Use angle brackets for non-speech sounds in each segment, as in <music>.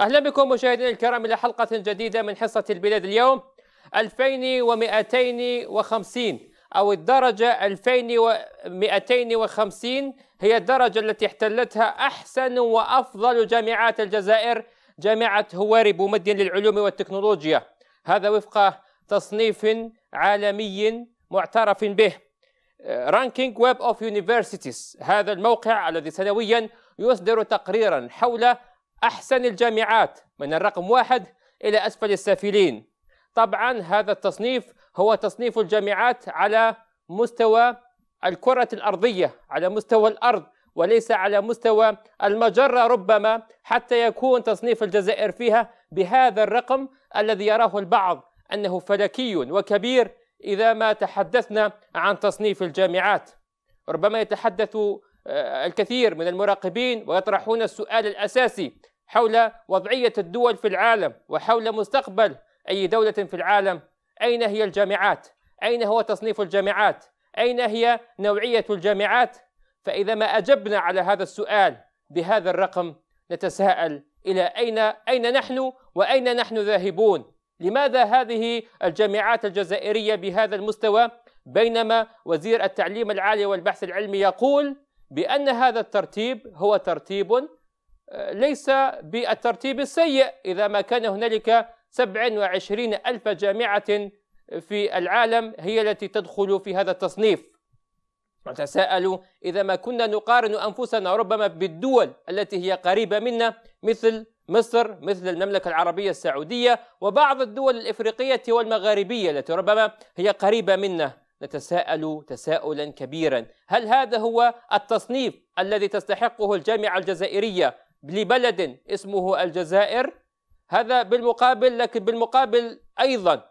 أهلا بكم مشاهدينا الكرام إلى حلقة جديدة من حصة البلاد اليوم 2250 أو الدرجة 2250 هي الدرجة التي احتلتها أحسن وأفضل جامعات الجزائر جامعة هواري بومدين للعلوم والتكنولوجيا هذا وفق تصنيف عالمي معترف به رانكينج ويب اوف يونيفرسيتيز هذا الموقع الذي سنويا يصدر تقريرا حول أحسن الجامعات من الرقم واحد إلى أسفل السافلين طبعا هذا التصنيف هو تصنيف الجامعات على مستوى الكرة الأرضية على مستوى الأرض وليس على مستوى المجرة ربما حتى يكون تصنيف الجزائر فيها بهذا الرقم الذي يراه البعض أنه فلكي وكبير إذا ما تحدثنا عن تصنيف الجامعات ربما يتحدث آه، الكثير من المراقبين ويطرحون السؤال الأساسي حول وضعية الدول في العالم وحول مستقبل أي دولة في العالم أين هي الجامعات؟ أين هو تصنيف الجامعات؟ أين هي نوعية الجامعات؟ فإذا ما أجبنا على هذا السؤال بهذا الرقم نتساءل إلى أين أين نحن وأين نحن ذاهبون؟ لماذا هذه الجامعات الجزائرية بهذا المستوى بينما وزير التعليم العالي والبحث العلمي يقول بأن هذا الترتيب هو ترتيب ليس بالترتيب السيء إذا ما كان هنالك 27 ألف جامعة في العالم هي التي تدخل في هذا التصنيف نتساءل إذا ما كنا نقارن أنفسنا ربما بالدول التي هي قريبة منا مثل مصر مثل المملكة العربية السعودية وبعض الدول الإفريقية والمغاربية التي ربما هي قريبة منا نتساءل تساؤلا كبيرا هل هذا هو التصنيف الذي تستحقه الجامعة الجزائرية لبلد اسمه الجزائر هذا بالمقابل لكن بالمقابل أيضا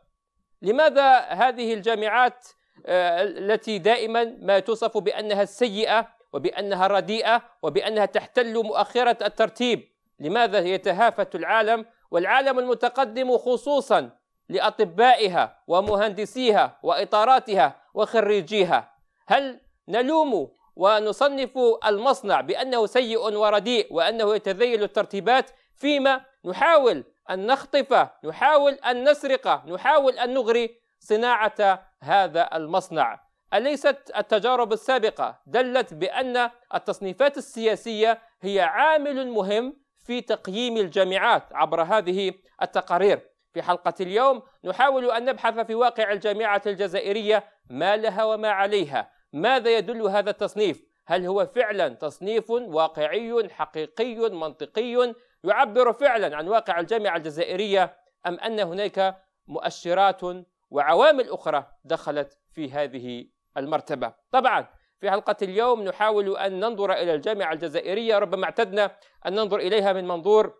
لماذا هذه الجامعات آه، التي دائما ما توصف بأنها السيئة وبأنها رديئة وبأنها تحتل مؤخرة الترتيب لماذا يتهافت العالم والعالم المتقدم خصوصا لأطبائها ومهندسيها وإطاراتها وخريجيها هل نلوم ونصنف المصنع بأنه سيء ورديء وأنه يتذيل الترتيبات فيما نحاول أن نخطفه نحاول أن نسرقه نحاول أن نغري صناعة هذا المصنع أليست التجارب السابقة دلت بأن التصنيفات السياسية هي عامل مهم في تقييم الجامعات عبر هذه التقارير في حلقة اليوم نحاول أن نبحث في واقع الجامعة الجزائرية ما لها وما عليها ماذا يدل هذا التصنيف؟ هل هو فعلا تصنيف واقعي حقيقي منطقي يعبر فعلا عن واقع الجامعة الجزائرية أم أن هناك مؤشرات وعوامل أخرى دخلت في هذه المرتبة؟ طبعا في حلقة اليوم نحاول أن ننظر إلى الجامعة الجزائرية ربما اعتدنا أن ننظر إليها من منظور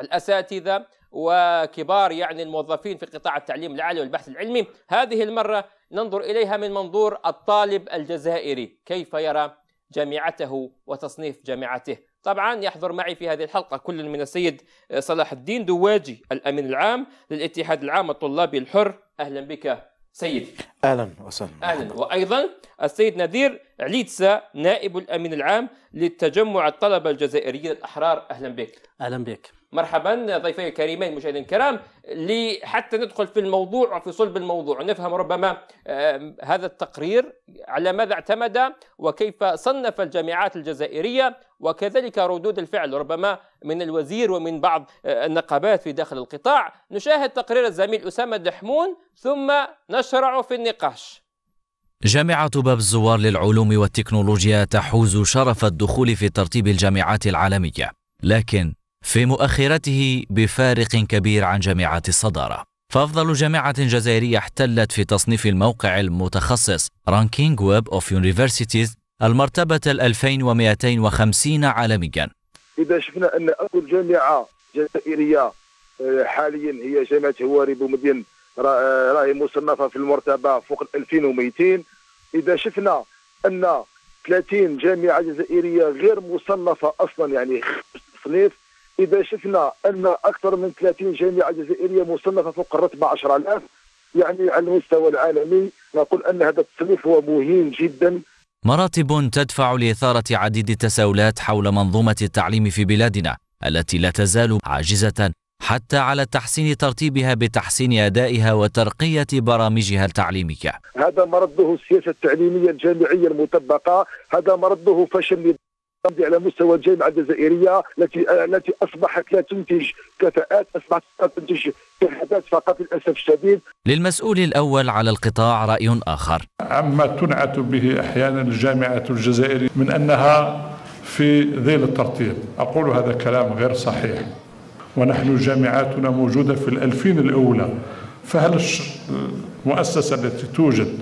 الأساتذة وكبار يعني الموظفين في قطاع التعليم العالي والبحث العلمي هذه المرة ننظر إليها من منظور الطالب الجزائري كيف يرى جامعته وتصنيف جامعته طبعا يحضر معي في هذه الحلقة كل من السيد صلاح الدين دواجي الأمين العام للاتحاد العام الطلابي الحر أهلا بك سيد اهلا وسهلا اهلا وايضا السيد نذير عليتسا نائب الامين العام للتجمع الطلبه الجزائريين الاحرار اهلا بك اهلا بك مرحبا ضيفي الكريمين مشاهدينا الكرام لحتى ندخل في الموضوع وفي صلب الموضوع نفهم ربما هذا التقرير على ماذا اعتمد وكيف صنف الجامعات الجزائرية وكذلك ردود الفعل ربما من الوزير ومن بعض آه، النقابات في داخل القطاع نشاهد تقرير الزميل أسامة دحمون ثم نشرع في النقاش جامعة باب الزوار للعلوم والتكنولوجيا تحوز شرف الدخول في ترتيب الجامعات العالمية لكن في مؤخرته بفارق كبير عن جامعات الصدارة فأفضل جامعة جزائرية احتلت في تصنيف الموقع المتخصص رانكينج ويب أوف يونيفرسيتيز المرتبة ال 2250 عالميا إذا شفنا أن أول جامعة جزائرية آه، حاليا هي جامعة هواري بومدين آه، راهي مصنفة في المرتبة فوق 2200 إذا شفنا أن 30 جامعة جزائرية غير مصنفة أصلا يعني تصنيف إذا شفنا أن أكثر من 30 جامعة جزائرية مصنفة فوق الرتبة 10000 يعني على المستوى العالمي نقول أن هذا التصنيف هو مهم جدا مراتب تدفع لإثارة عديد التساؤلات حول منظومة التعليم في بلادنا التي لا تزال عاجزة حتى على تحسين ترتيبها بتحسين أدائها وترقية برامجها التعليمية هذا مرده السياسة التعليمية الجامعية المطبقة هذا مرده فشل تمضي على مستوى الجامعه الجزائريه التي التي اصبحت لا تنتج كفاءات اصبحت لا تنتج كفاءات فقط للاسف الشديد. للمسؤول الاول على القطاع راي اخر. عما تنعت به احيانا الجامعه الجزائريه من انها في ذيل الترتيب، اقول هذا كلام غير صحيح. ونحن جامعاتنا موجوده في الالفين الاولى فهل المؤسسه التي توجد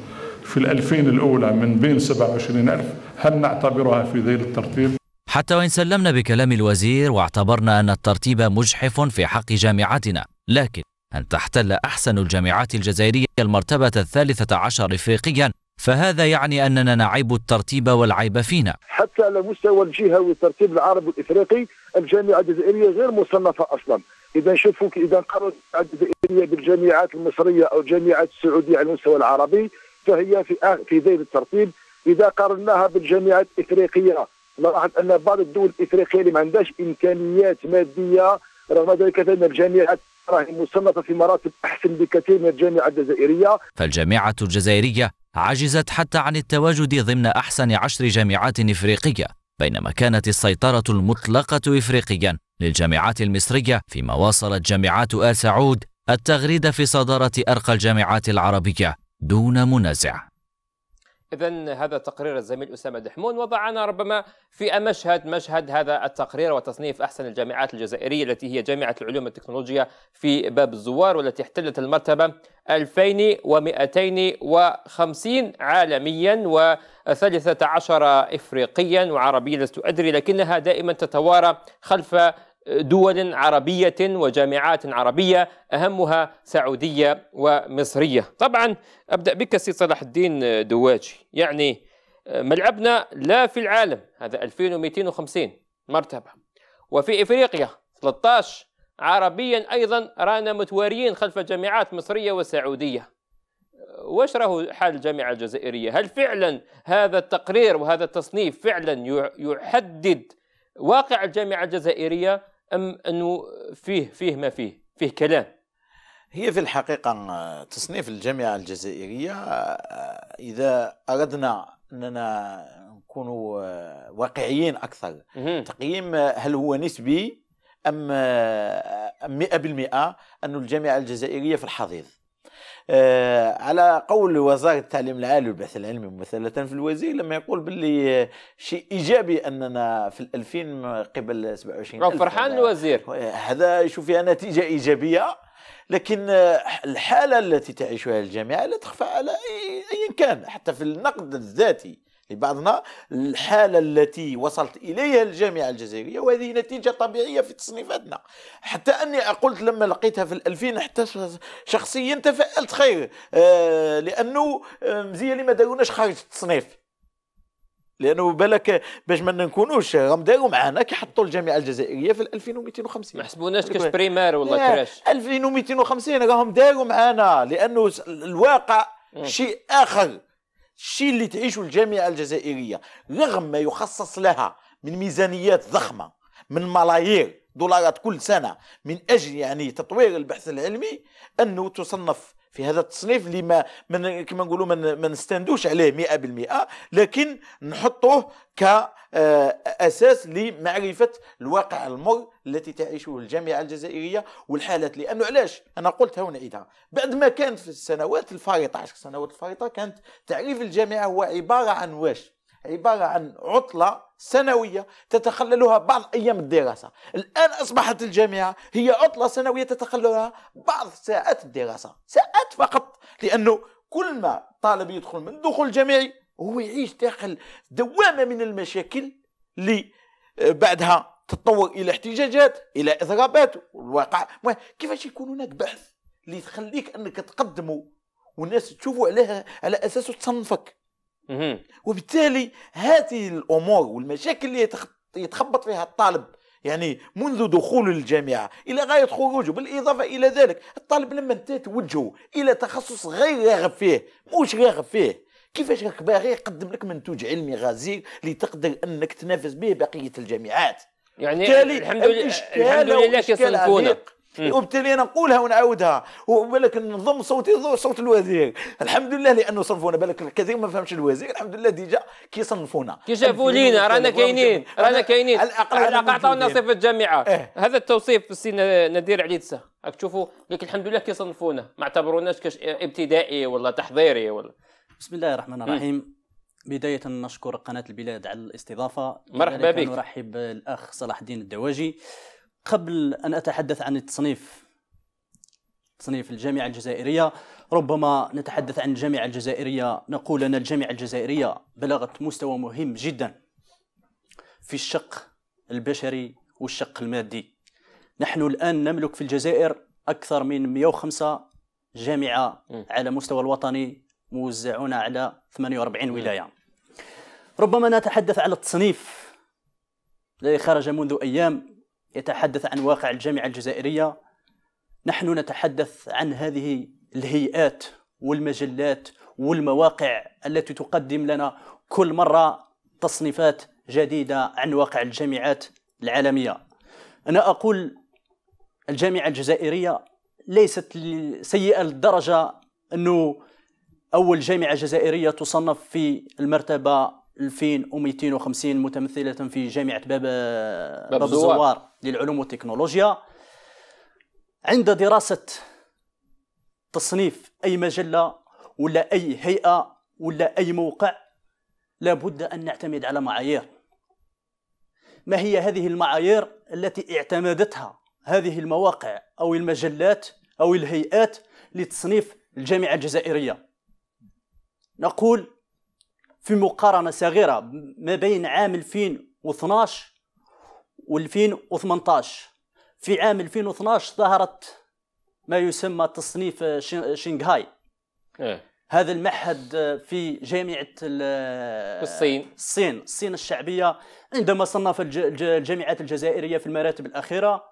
في الألفين الأولى من بين 27 ألف هل نعتبرها في ذيل الترتيب؟ حتى وإن سلمنا بكلام الوزير واعتبرنا أن الترتيب مجحف في حق جامعاتنا لكن أن تحتل أحسن الجامعات الجزائرية المرتبة الثالثة عشر إفريقيا فهذا يعني أننا نعيب الترتيب والعيب فينا حتى على مستوى الجهوي الترتيب العربي الإفريقي الجامعة الجزائرية غير مصنفة أصلا إذا شوفوا إذا قارنوا الجامعة الجزائرية بالجامعات المصرية أو الجامعات السعودية على المستوى العربي فهي في في ذيل الترتيب اذا قارناها بالجامعات الافريقيه نلاحظ ان بعض الدول الافريقيه اللي ما عندهاش امكانيات ماديه رغم ذلك فان الجامعات راهي مصنفه في مراتب احسن بكثير من الجامعه الجزائريه فالجامعه الجزائريه عجزت حتى عن التواجد ضمن احسن عشر جامعات افريقيه بينما كانت السيطره المطلقه افريقيا للجامعات المصريه فيما واصلت جامعات ال سعود التغريد في صداره ارقى الجامعات العربيه دون منازع إذا هذا تقرير الزميل أسامة دحمون وضعنا ربما في مشهد مشهد هذا التقرير وتصنيف أحسن الجامعات الجزائرية التي هي جامعة العلوم والتكنولوجيا في باب الزوار والتي احتلت المرتبة 2250 عالميا و13 إفريقيا وعربيا لست أدري لكنها دائما تتوارى خلف دول عربية وجامعات عربية أهمها سعودية ومصرية طبعا أبدأ بك سي صلاح الدين دواجي يعني آه، ملعبنا لا في العالم هذا 2250 مرتبة وفي إفريقيا 13 عربيا أيضا رانا متواريين خلف جامعات مصرية وسعودية آه، واش راهو حال الجامعة الجزائرية هل فعلا هذا التقرير وهذا التصنيف فعلا يحدد واقع الجامعة الجزائرية ام انه فيه فيه ما فيه فيه كلام هي في الحقيقه تصنيف الجامعه الجزائريه آه، اذا اردنا اننا نكون آه، واقعيين اكثر تقييم آه، هل هو نسبي ام 100% ان الجامعه الجزائريه في الحضيض آه، على قول وزارة التعليم العالي والبحث العلمي ممثلة في الوزير لما يقول باللي شيء إيجابي أننا في الألفين قبل 27 فرحان الوزير هذا يشوف فيها نتيجة إيجابية لكن الحالة التي تعيشها الجامعة لا تخفى على أيا كان حتى في النقد الذاتي بعضنا الحالة التي وصلت إليها الجامعة الجزائرية وهذه نتيجة طبيعية في تصنيفاتنا حتى أني قلت لما لقيتها في 2000 حتى شخصيا تفائلت خير آه لأنه آه، مزيان اللي ما داروناش خارج التصنيف لانه بالك باش ما نكونوش راهم داروا معنا كيحطوا الجامعه الجزائريه في 2250 ما حسبوناش كاش بريمير ولا إيه، كراش 2250 راهم داروا معنا لانه الواقع شيء اخر الشيء اللي تعيشه الجامعة الجزائرية رغم ما يخصص لها من ميزانيات ضخمة من ملايير دولارات كل سنة من أجل يعني تطوير البحث العلمي أنه تصنف في هذا التصنيف اللي ما من كما نقولوا ما نستندوش عليه 100% لكن نحطوه كاساس لمعرفه الواقع المر التي تعيشه الجامعه الجزائريه والحالات لانه علاش انا قلتها ونعيدها بعد ما كانت في السنوات الفارطه عشر سنوات الفارطه كانت تعريف الجامعه هو عباره عن واش عباره عن عطله سنوية تتخللها بعض أيام الدراسة الآن أصبحت الجامعة هي عطلة سنوية تتخللها بعض ساعات الدراسة ساعات فقط لأنه كل ما طالب يدخل من دخول جامعي هو يعيش داخل دوامة من المشاكل اللي آه، بعدها تتطور إلى احتجاجات إلى إضرابات والواقع كيفاش يكون هناك بحث اللي تخليك أنك تقدمه والناس تشوفوا عليها على أساسه تصنفك وبالتالي هذه الأمور والمشاكل اللي يتخبط فيها الطالب يعني منذ دخول الجامعة إلى غاية خروجه بالإضافة إلى ذلك الطالب لما أنت توجهه إلى تخصص غير راغب فيه موش راغب فيه كيفاش راك باغي يقدم لك منتوج علمي غزير لتقدر انك تنافس به بقيه الجامعات يعني الحمد لله الحمد لله كيصنفونا وبالتالي انا نقولها ونعاودها وبالك نضم صوتي صوت الوزير الحمد لله لانه صنفونا بالك الكثير ما فهمش الوزير الحمد لله ديجا كي صنفونا كي شافوا لينا رانا كاينين رانا كاينين على الاقل عطاونا صفه جامعه هذا التوصيف السي ندير عليتسه راك تشوفوا لك الحمد لله كي صنفونا ما اعتبروناش كاش ابتدائي ولا تحضيري ولا بسم الله الرحمن الرحيم بداية نشكر قناة البلاد على الاستضافة مرحبا بك نرحب الأخ صلاح الدين الدواجي قبل أن أتحدث عن التصنيف تصنيف الجامعة الجزائرية ربما نتحدث عن الجامعة الجزائرية نقول أن الجامعة الجزائرية بلغت مستوى مهم جدا في الشق البشري والشق المادي نحن الآن نملك في الجزائر أكثر من 105 جامعة على مستوى الوطني موزعون على 48 ولاية ربما نتحدث على التصنيف الذي خرج منذ أيام يتحدث عن واقع الجامعة الجزائرية نحن نتحدث عن هذه الهيئات والمجلات والمواقع التي تقدم لنا كل مرة تصنيفات جديدة عن واقع الجامعات العالمية أنا أقول الجامعة الجزائرية ليست سيئة للدرجة أنه أول جامعة جزائرية تصنف في المرتبة 2250 متمثلة في جامعة باب باب الزوار للعلوم والتكنولوجيا عند دراسة تصنيف أي مجلة ولا أي هيئة ولا أي موقع لابد أن نعتمد على معايير ما هي هذه المعايير التي اعتمدتها هذه المواقع أو المجلات أو الهيئات لتصنيف الجامعة الجزائرية نقول في مقارنه صغيره ما بين عام 2012 و 2018 في عام 2012 ظهرت ما يسمى تصنيف شنغهاي إيه؟ هذا المعهد في جامعة الصين الصين الصين الشعبية عندما صنف الجامعات الجزائرية في المراتب الأخيرة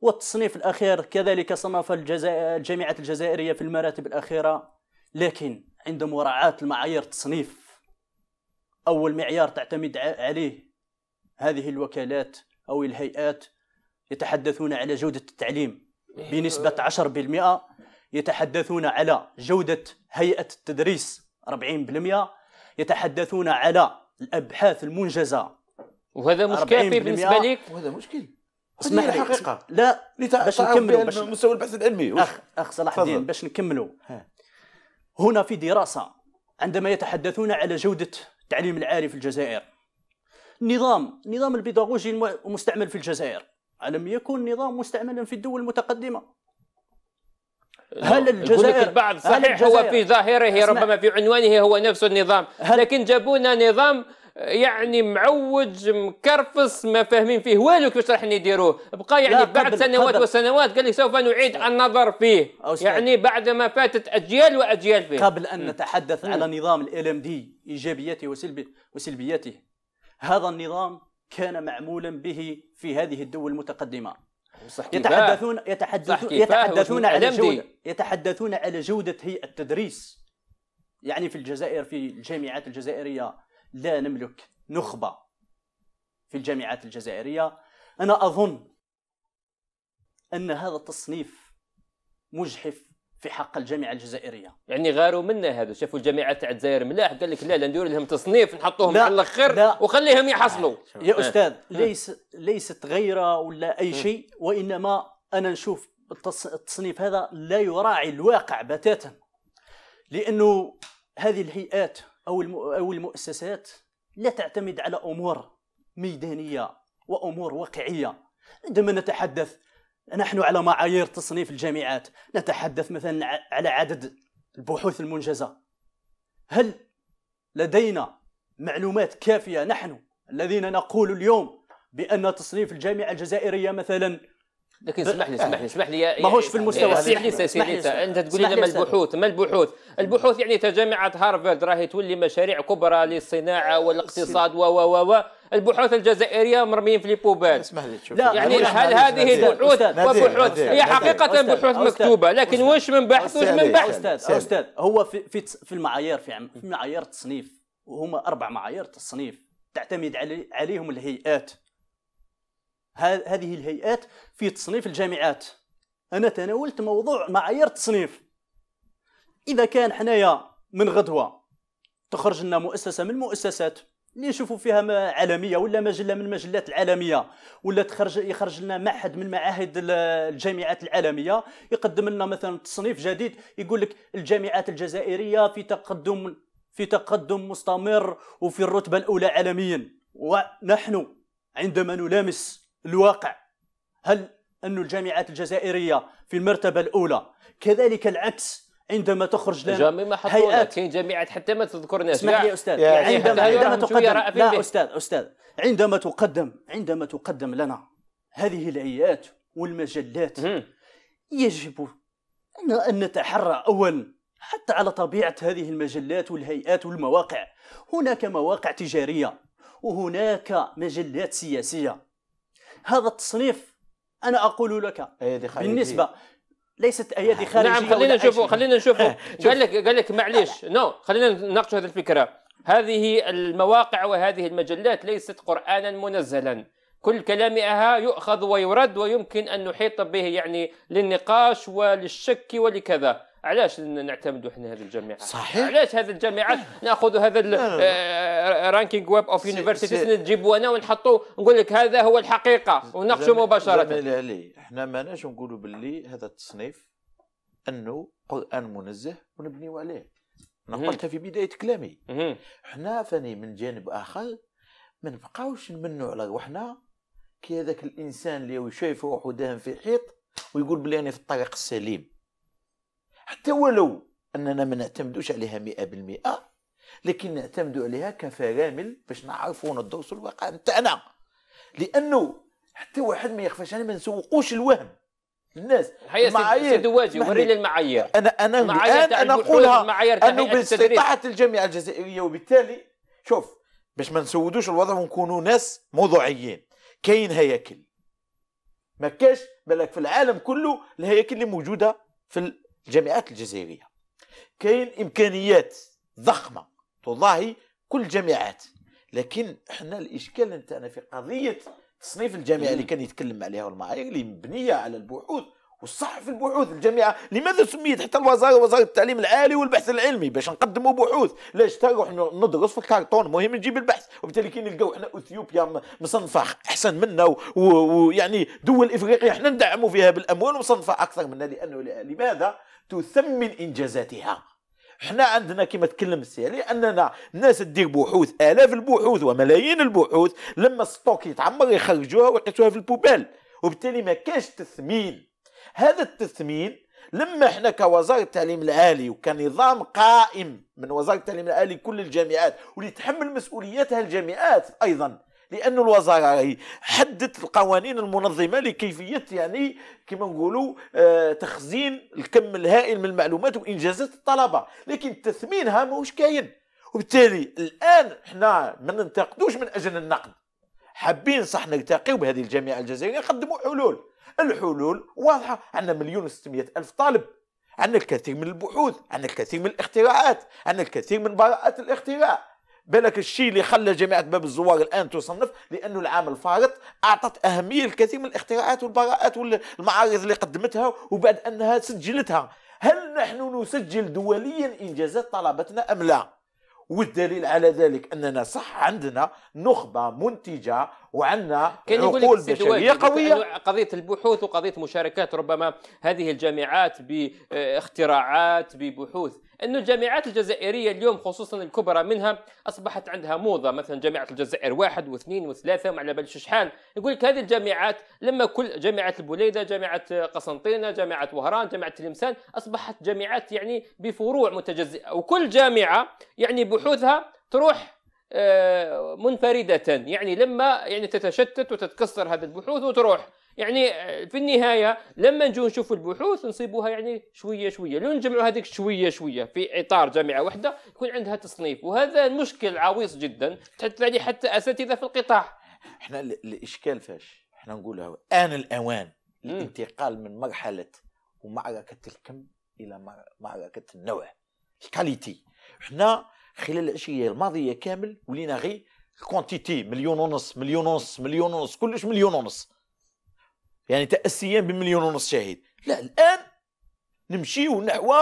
والتصنيف الأخير كذلك صنف الجامعات الجزائرية في المراتب الأخيرة لكن عند مراعاة المعايير التصنيف أول معيار تعتمد عليه هذه الوكالات أو الهيئات يتحدثون على جودة التعليم إيه. بنسبة 10% يتحدثون على جودة هيئة التدريس 40% يتحدثون على الأبحاث المنجزة وهذا مش كافي بالنسبة لك وهذا مشكل اسمح لي حقيقه لا باش نكملوا باش مستوى البحث العلمي أخ أخ صلاح الدين باش نكملوا هنا في دراسة عندما يتحدثون على جودة التعليم العالي في الجزائر نظام نظام البيداغوجي المستعمل في الجزائر ألم يكن نظام مستعملا في الدول المتقدمة هل الجزائر البعض صحيح الجزائر هو في ظاهره ربما في عنوانه هو نفس النظام لكن جابونا نظام يعني معوج مكرفس ما فاهمين فيه والو كيفاش راح نديروه بقى يعني بعد قدر سنوات قدر. وسنوات قال لي سوف نعيد النظر فيه يعني بعد ما فاتت اجيال واجيال فيه قبل ان نتحدث على نظام ال ام دي ايجابياته وسلبي وسلبياته هذا النظام كان معمولا به في هذه الدول المتقدمه يتحدثون يتحدثون يتحدثون على جوده يتحدثون على جوده هيئه التدريس يعني في الجزائر في الجامعات الجزائريه لا نملك نخبة في الجامعات الجزائرية أنا أظن أن هذا التصنيف مجحف في حق الجامعه الجزائريه يعني غاروا منا هذا شافوا الجامعه تاع الجزائر ملاح قال لك لا لا ندير لهم تصنيف نحطوهم على الاخر وخليهم يحصلوا آه، يا آه. استاذ آه. ليس ليست غيره ولا اي شيء وانما انا نشوف التصنيف هذا لا يراعي الواقع بتاتا لانه هذه الهيئات أو أو المؤسسات لا تعتمد على أمور ميدانية وأمور واقعية عندما نتحدث نحن على معايير تصنيف الجامعات نتحدث مثلا على عدد البحوث المنجزة هل لدينا معلومات كافية نحن الذين نقول اليوم بأن تصنيف الجامعة الجزائرية مثلا لكن أه، اسمح اسمح لي لي اسمح لي أه. ماهوش في المستوى هذا سمح لي انت تقول لي ما البحوث ما البحوث البحوث يعني جامعه هارفارد راهي تولي مشاريع كبرى للصناعه آه، والاقتصاد و و و البحوث الجزائريه مرميين في ليبوبات اسمح لي تشوف يعني هل هذه بحوث وبحوث هي حقيقه بحوث مكتوبه لكن واش من بحث واش من بحث استاذ استاذ هو في في المعايير في معايير التصنيف وهما اربع معايير تصنيف تعتمد عليهم الهيئات هذه الهيئات في تصنيف الجامعات انا تناولت موضوع معايير التصنيف اذا كان حنايا من غدوه تخرج لنا مؤسسه من المؤسسات اللي نشوفوا فيها عالميه ولا مجله من المجلات العالميه ولا تخرج يخرج لنا معهد من معاهد الجامعات العالميه يقدم لنا مثلا تصنيف جديد يقول لك الجامعات الجزائريه في تقدم في تقدم مستمر وفي الرتبه الاولى عالميا ونحن عندما نلامس الواقع هل أن الجامعات الجزائرية في المرتبة الأولى كذلك العكس عندما تخرج لنا جامعة هيئات كاين جامعات حتى ما تذكرناش اسمح لي استاذ يعني عندما عندما تقدم لا استاذ استاذ عندما تقدم عندما تقدم لنا هذه الهيئات والمجلات يجب ان نتحرى اولا حتى على طبيعه هذه المجلات والهيئات والمواقع هناك مواقع تجاريه وهناك مجلات سياسيه هذا التصنيف أنا أقول لك بالنسبة ليست ايادي نعم، خارجيه نعم خلينا نشوفوا خلينا نشوفوا <laughs> قال لك قال لك معليش نو خلينا نناقش هذه الفكره هذه المواقع وهذه المجلات ليست قرانا منزلا كل كلامها يؤخذ ويرد ويمكن ان نحيط به يعني للنقاش وللشك ولكذا علاش نعتمدوا احنا هذه الجامعات صحيح علاش هذه الجامعات ناخذ هذا رانكينج ويب اوف يونيفرسيتيز نجيبوا انا ونحطوا نقول لك هذا هو الحقيقه ونناقشوا مباشره لا احنا ماناش نقولوا باللي هذا التصنيف انه قران منزه ونبنيو عليه انا قلتها في بدايه كلامي احنا فاني من جانب اخر ما نبقاوش نمنوا على روحنا كي هذاك الانسان اللي شايف روحه داهم في حيط ويقول بلي انا في الطريق السليم حتى ولو اننا ما نعتمدوش عليها 100% لكن نعتمدوا عليها كفرامل باش نعرفوا وندرسوا الواقع نتاعنا لانه حتى واحد ما يخفاش انا ما نسوقوش الوهم الناس المعايير دواجي ورينا المعايير انا انا الان انا اقولها انه باستطاعه الجامعه الجزائريه وبالتالي شوف باش ما نسودوش الوضع ونكونوا ناس موضوعيين كاين هياكل ما كاش بالك في العالم كله الهياكل اللي موجوده في الجامعات الجزائريه كاين امكانيات ضخمه تضاهي كل الجامعات لكن احنا الاشكال نتاعنا في قضيه تصنيف الجامعه اللي كان يتكلم عليها والمعايير اللي مبنيه على البحوث والصح في البحوث الجامعه لماذا سميت حتى الوزاره وزاره التعليم العالي والبحث العلمي باش نقدموا بحوث لاش تروح ندرس في الكرتون المهم نجيب البحث وبالتالي كي نلقاو احنا اثيوبيا مصنفه احسن منا ويعني دول افريقيا احنا ندعموا فيها بالاموال ومصنفه اكثر منا لانه لماذا تثمن انجازاتها حنا عندنا كما تكلم السيالي اننا الناس تدير بحوث الاف البحوث وملايين البحوث لما ستوك يتعمر يخرجوها ويحطوها في البوبال وبالتالي ما كانش تثمين هذا التثمين لما احنا كوزاره التعليم العالي وكنظام قائم من وزاره التعليم العالي كل الجامعات واللي تحمل مسؤولياتها الجامعات ايضا لأن الوزارة هي حدت القوانين المنظمة لكيفية يعني كما نقولوا آه، تخزين الكم الهائل من المعلومات وإنجازات الطلبة لكن تثمينها ماهوش كاين وبالتالي الآن احنا ما ننتقدوش من أجل النقد حابين صح نلتقيو بهذه الجامعة الجزائرية نقدموا حلول الحلول واضحة عندنا مليون وستمية ألف طالب عندنا الكثير من البحوث عندنا الكثير من الاختراعات عندنا الكثير من براءات الاختراع بالك الشيء اللي خلى جامعه باب الزوار الان تصنف لانه العام الفارط اعطت اهميه الكثير من الاختراعات والبراءات والمعارض اللي قدمتها وبعد انها سجلتها هل نحن نسجل دوليا انجازات طلبتنا ام لا والدليل على ذلك اننا صح عندنا نخبه منتجه وعندنا عقول بشريه قويه قضيه البحوث وقضيه مشاركات ربما هذه الجامعات باختراعات ببحوث انه الجامعات الجزائريه اليوم خصوصا الكبرى منها اصبحت عندها موضه مثلا جامعه الجزائر واحد واثنين وثلاثه وعلى بال شحال يقول لك هذه الجامعات لما كل جامعه البوليده جامعه قسنطينه جامعه وهران جامعه تلمسان اصبحت جامعات يعني بفروع متجزئه وكل جامعه يعني بحوثها تروح آه، منفردة يعني لما يعني تتشتت وتتكسر هذه البحوث وتروح يعني آه، في النهاية لما نجي نشوف البحوث نصيبوها يعني شوية شوية لو نجمعوا هذيك شوية شوية في إطار جامعة واحدة يكون عندها تصنيف وهذا مشكل عويص جدا حتى يعني حتى أساتذة في القطاع احنا الإشكال فاش احنا نقولها آن الأوان الانتقال من مرحلة ومعركة الكم إلى معركة النوع الكاليتي احنا خلال العشيه الماضيه كامل ولينا غير كونتيتي مليون ونص مليون ونص مليون ونص كلش مليون ونص يعني تاسيا بمليون ونص شهيد لا الان نمشي نحو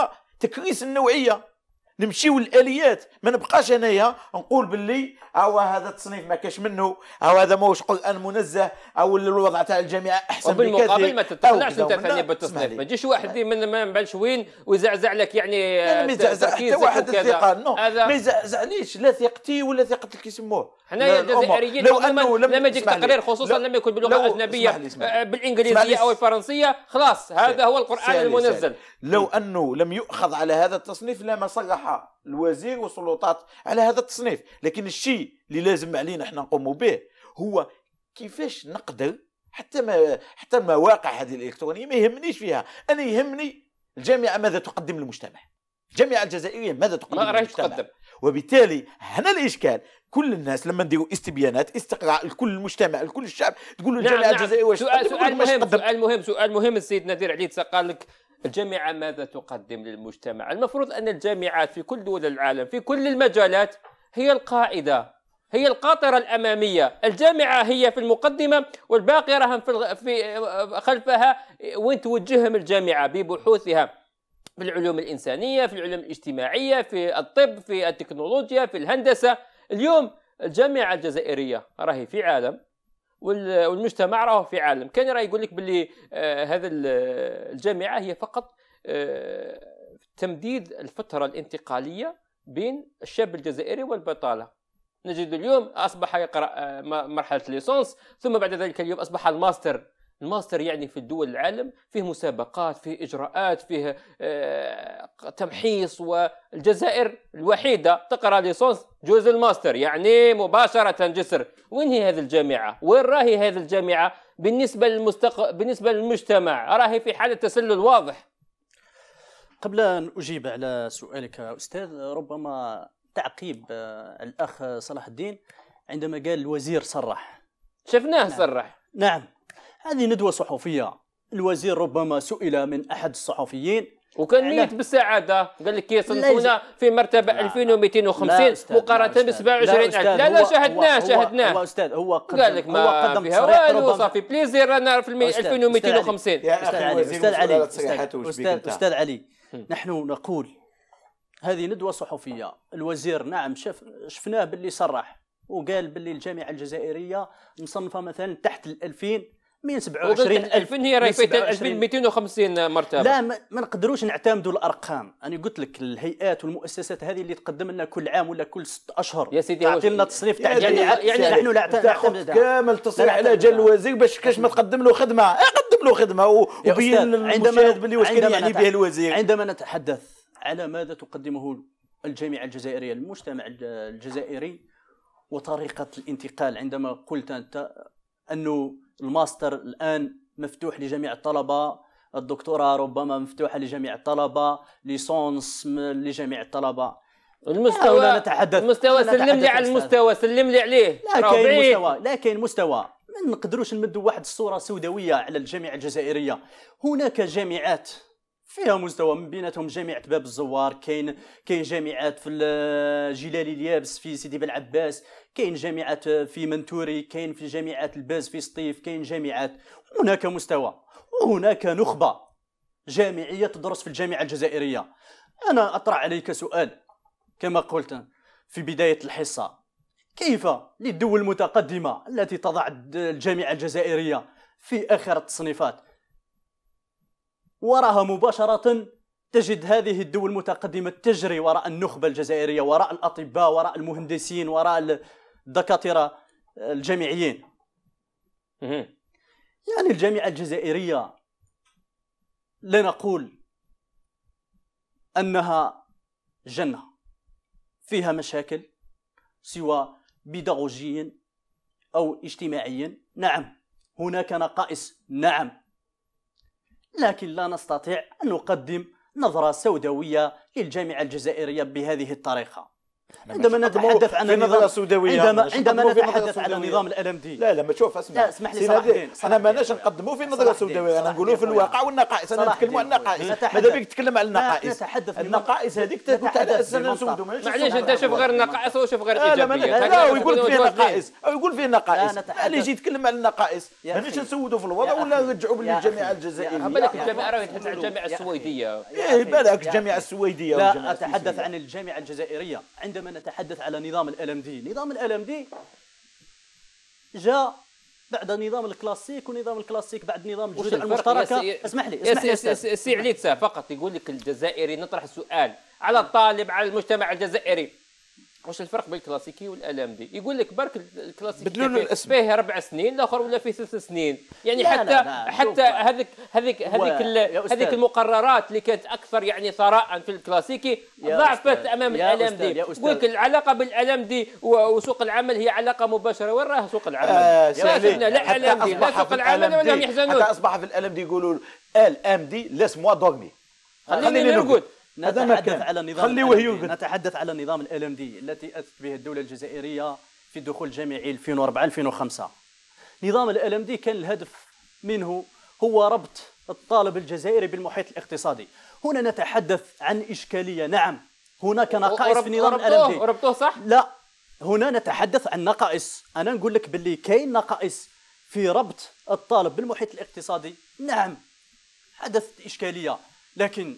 تكريس النوعيه نمشيو للاليات ما نبقاش انايا نقول باللي او هذا التصنيف ما كاش منه او هذا ماهوش قران منزه او الوضع تاع الجامعه احسن كذا قبل ما تتقنعش انت ثاني بالتصنيف ما تجيش واحد من ما نبانش وين ويزعزع لك يعني ما يزعزع حتى واحد الثقه نو ما يزعزعنيش لا ثقتي ولا ثقه اللي كيسموه حنايا الجزائريين لو انه لما يجيك تقرير خصوصا لما يكون باللغه الاجنبيه آه، بالانجليزيه او الفرنسيه خلاص هذا هو القران المنزل لو انه لم يؤخذ على هذا التصنيف لما صلح الوزير والسلطات على هذا التصنيف لكن الشيء اللي لازم علينا احنا نقوموا به هو كيفاش نقدر حتى ما حتى المواقع هذه الالكترونيه ما يهمنيش فيها انا يهمني الجامعه ماذا تقدم للمجتمع الجامعه الجزائريه ماذا تقدم ما للمجتمع تقدم. وبالتالي هنا الاشكال كل الناس لما نديروا استبيانات استقراء لكل المجتمع لكل الشعب تقول له نعم، الجامعه نعم الجزائريه واش سؤال, سؤال مهم سؤال مهم سؤال مهم السيد نادر عليد قال لك الجامعة ماذا تقدم للمجتمع المفروض أن الجامعات في كل دول العالم في كل المجالات هي القاعدة هي القاطرة الأمامية الجامعة هي في المقدمة والباقي راهم في, في خلفها وين توجههم الجامعة ببحوثها في العلوم الإنسانية في العلوم الاجتماعية في الطب في التكنولوجيا في الهندسة اليوم الجامعة الجزائرية راهي في عالم والمجتمع راه في عالم كان راه يقول لك باللي آه، هذا الجامعه هي فقط آه، تمديد الفتره الانتقاليه بين الشاب الجزائري والبطاله نجد اليوم اصبح يقرا آه، مرحله ليسونس ثم بعد ذلك اليوم اصبح الماستر الماستر يعني في الدول العالم فيه مسابقات فيه إجراءات فيه آه، تمحيص والجزائر الوحيدة تقرأ ليسونس جوز الماستر يعني مباشرة جسر وين هي هذه الجامعة وين راهي هذه الجامعة بالنسبة للمستق... بالنسبة للمجتمع راهي في حالة تسلل واضح قبل أن أجيب على سؤالك أستاذ ربما تعقيب آه، الأخ صلاح الدين عندما قال الوزير صرح شفناه نعم. صرح نعم هذه ندوة صحفية الوزير ربما سئل من أحد الصحفيين وكان نيت بالسعادة قال لك يصنفونا في مرتبة 2250 مقارنة ب 27 لا لا شاهدناه شاهدناه هو أستاذ هو قدم قال لك ما فيها والو صافي بليزير رانا في 2250 يا أخي أستاذ علي أستاذ أستاذ علي نحن نقول هذه ندوة صحفية الوزير نعم شف شفناه باللي صرح وقال باللي الجامعة الجزائرية مصنفة مثلا تحت ال 2000 127 2000 هي راهي فاتت 2250 مرتبه لا ما نقدروش نعتمدوا الارقام انا قلت لك الهيئات والمؤسسات هذه اللي تقدم لنا كل عام ولا كل ست اشهر يا سيدي تعطي لنا تصريف تاع يعني يعني نحن لا تاخذ كامل تصريح على جال الوزير باش كاش ما تقدم له خدمه قدم له خدمه وبين عندما باللي واش كان يعني به الوزير عندما نتحدث على ماذا تقدمه الجامعه الجزائريه المجتمع الجزائري وطريقه الانتقال عندما قلت انت انه الماستر الان مفتوح لجميع الطلبه الدكتوراه ربما مفتوحه لجميع الطلبه ليسونس لجميع الطلبه المستوى لا نتحدث المستوى سلم لي على المستوى سلم لي عليه لكن مستوى لكن مستوى ما نقدروش نمدوا واحد الصوره سوداويه على الجامعه الجزائريه هناك جامعات فيها مستوى من بيناتهم جامعه باب الزوار كاين كاين جامعات في جلال اليابس في سيدي عباس كاين جامعات في منتوري كاين في جامعات الباز في سطيف كاين جامعات هناك مستوى وهناك نخبه جامعيه تدرس في الجامعه الجزائريه انا اطرح عليك سؤال كما قلت في بدايه الحصه كيف للدول المتقدمه التي تضع الجامعه الجزائريه في اخر التصنيفات وراها مباشرة تجد هذه الدول المتقدمة تجري وراء النخبة الجزائرية وراء الأطباء وراء المهندسين وراء الدكاترة الجامعيين يعني الجامعة الجزائرية لنقول أنها جنة فيها مشاكل سواء بيداغوجيا أو اجتماعيا نعم هناك نقائص نعم لكن لا نستطيع أن نقدم نظرة سوداوية للجامعة الجزائرية بهذه الطريقة عندما نتحدث عن النظام السوداوية عندما عندما نتحدث عن النظام دي لا لا ما تشوف اسمع اسمح لي صراحه انا ماناش نقدموا في النظره السوداويه انا نقولوا في الواقع والنقائص انا نتكلموا على النقائص ماذا بك تتكلم على النقائص النقائص هذيك تقول على اساس نسودوا معليش انت شوف غير النقائص وشوف غير الايجابيات لا يقول فيه نقائص او يقول فيه نقائص اللي يجي يتكلم على النقائص مانيش نسودوا في الوضع ولا نرجعوا بالجامعه الجزائريه بالك الجامعه راه على الجامعه السويديه ايه بالك الجامعه السويديه لا اتحدث عن الجامعه الجزائريه عندما عندما نتحدث على نظام الالم دي نظام الالم دي جاء بعد نظام الكلاسيك ونظام الكلاسيك بعد نظام الجزيره المشتركه اسمح لي اسمح لي سي, سي فقط يقول لك الجزائري نطرح سؤال على الطالب على المجتمع الجزائري واش الفرق بين الكلاسيكي والالام دي يقول لك برك الكلاسيكي بدلوا له الاسم فيه ربع سنين الاخر ولا فيه ثلاث سنين يعني لا حتى لا لا. حتى هذيك هذيك هذيك هذيك المقررات اللي كانت اكثر يعني ثراء في الكلاسيكي ضعفت امام الالام دي يقول لك العلاقه بالالام دي وسوق العمل هي علاقه مباشره وين راه سوق العمل؟ آه شفنا لا الام دي لا سوق العمل ولا يحزنون حتى اصبح في الالام دي يقولوا الام دي ليس موا دوغمي خليني نرقد نتحدث على نظام خليه نتحدث على نظام ال ام دي التي اثت به الدوله الجزائريه في الدخول الجامعي 2004 2005 نظام ال ام دي كان الهدف منه هو ربط الطالب الجزائري بالمحيط الاقتصادي هنا نتحدث عن اشكاليه نعم هناك نقائص في نظام ال ام دي ربطوه صح لا هنا نتحدث عن نقائص انا نقول لك باللي كاين نقائص في ربط الطالب بالمحيط الاقتصادي نعم حدثت اشكاليه لكن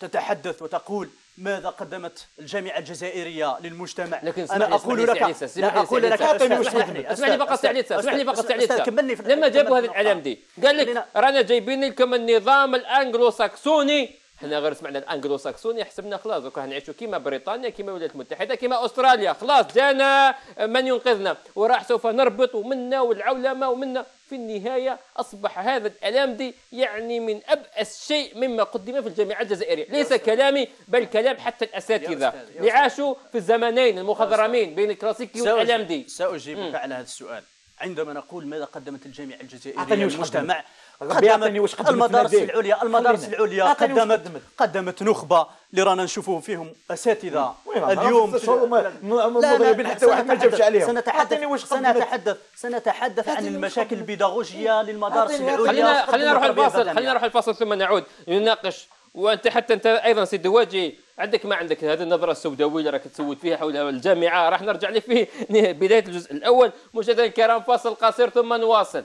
تتحدث وتقول ماذا قدمت الجامعه الجزائريه للمجتمع لكن انا اقول لك لا اقول لك اعطني واش اسمعني فقط تعليق لي فقط تعليق لما جابوا هذه الإعلام دي قال لك رانا جايبين لكم النظام الانجلو ساكسوني حنا غير سمعنا الانجلو ساكسوني حسبنا خلاص دوكا نعيشوا كيما بريطانيا كيما الولايات المتحده كيما استراليا خلاص جانا آه، من ينقذنا وراح سوف نربط ومنا والعولمه ومنا في النهايه اصبح هذا دي يعني من ابأس شيء مما قدم في الجامعه الجزائريه، ليس كلامي بل كلام حتى الاساتذه اللي عاشوا في الزمنين المخضرمين بين الكلاسيكي دي ساجيبك على هذا السؤال. عندما نقول ماذا قدمت الجامعه الجزائريه للمجتمع قدمت المدارس العليا المدارس العليا قدمت قدمت, قدمت نخبه اللي رانا نشوفوا فيهم اساتذه اليوم المدربين حتى واحد ما جابش عليهم سنتحدث سنتحدث سنتحدث عن المشاكل البيداغوجيه للمدارس العليا خلينا خلينا نروح الفاصل خلينا نروح الفاصل ثم نعود نناقش وانت حتى انت ايضا سيد دواجي عندك ما عندك هذه النظره السوداويه اللي راك تسود فيها حول الجامعه راح نرجع لك فيه بدايه الجزء الاول مشاهدينا الكرام فاصل قصير ثم نواصل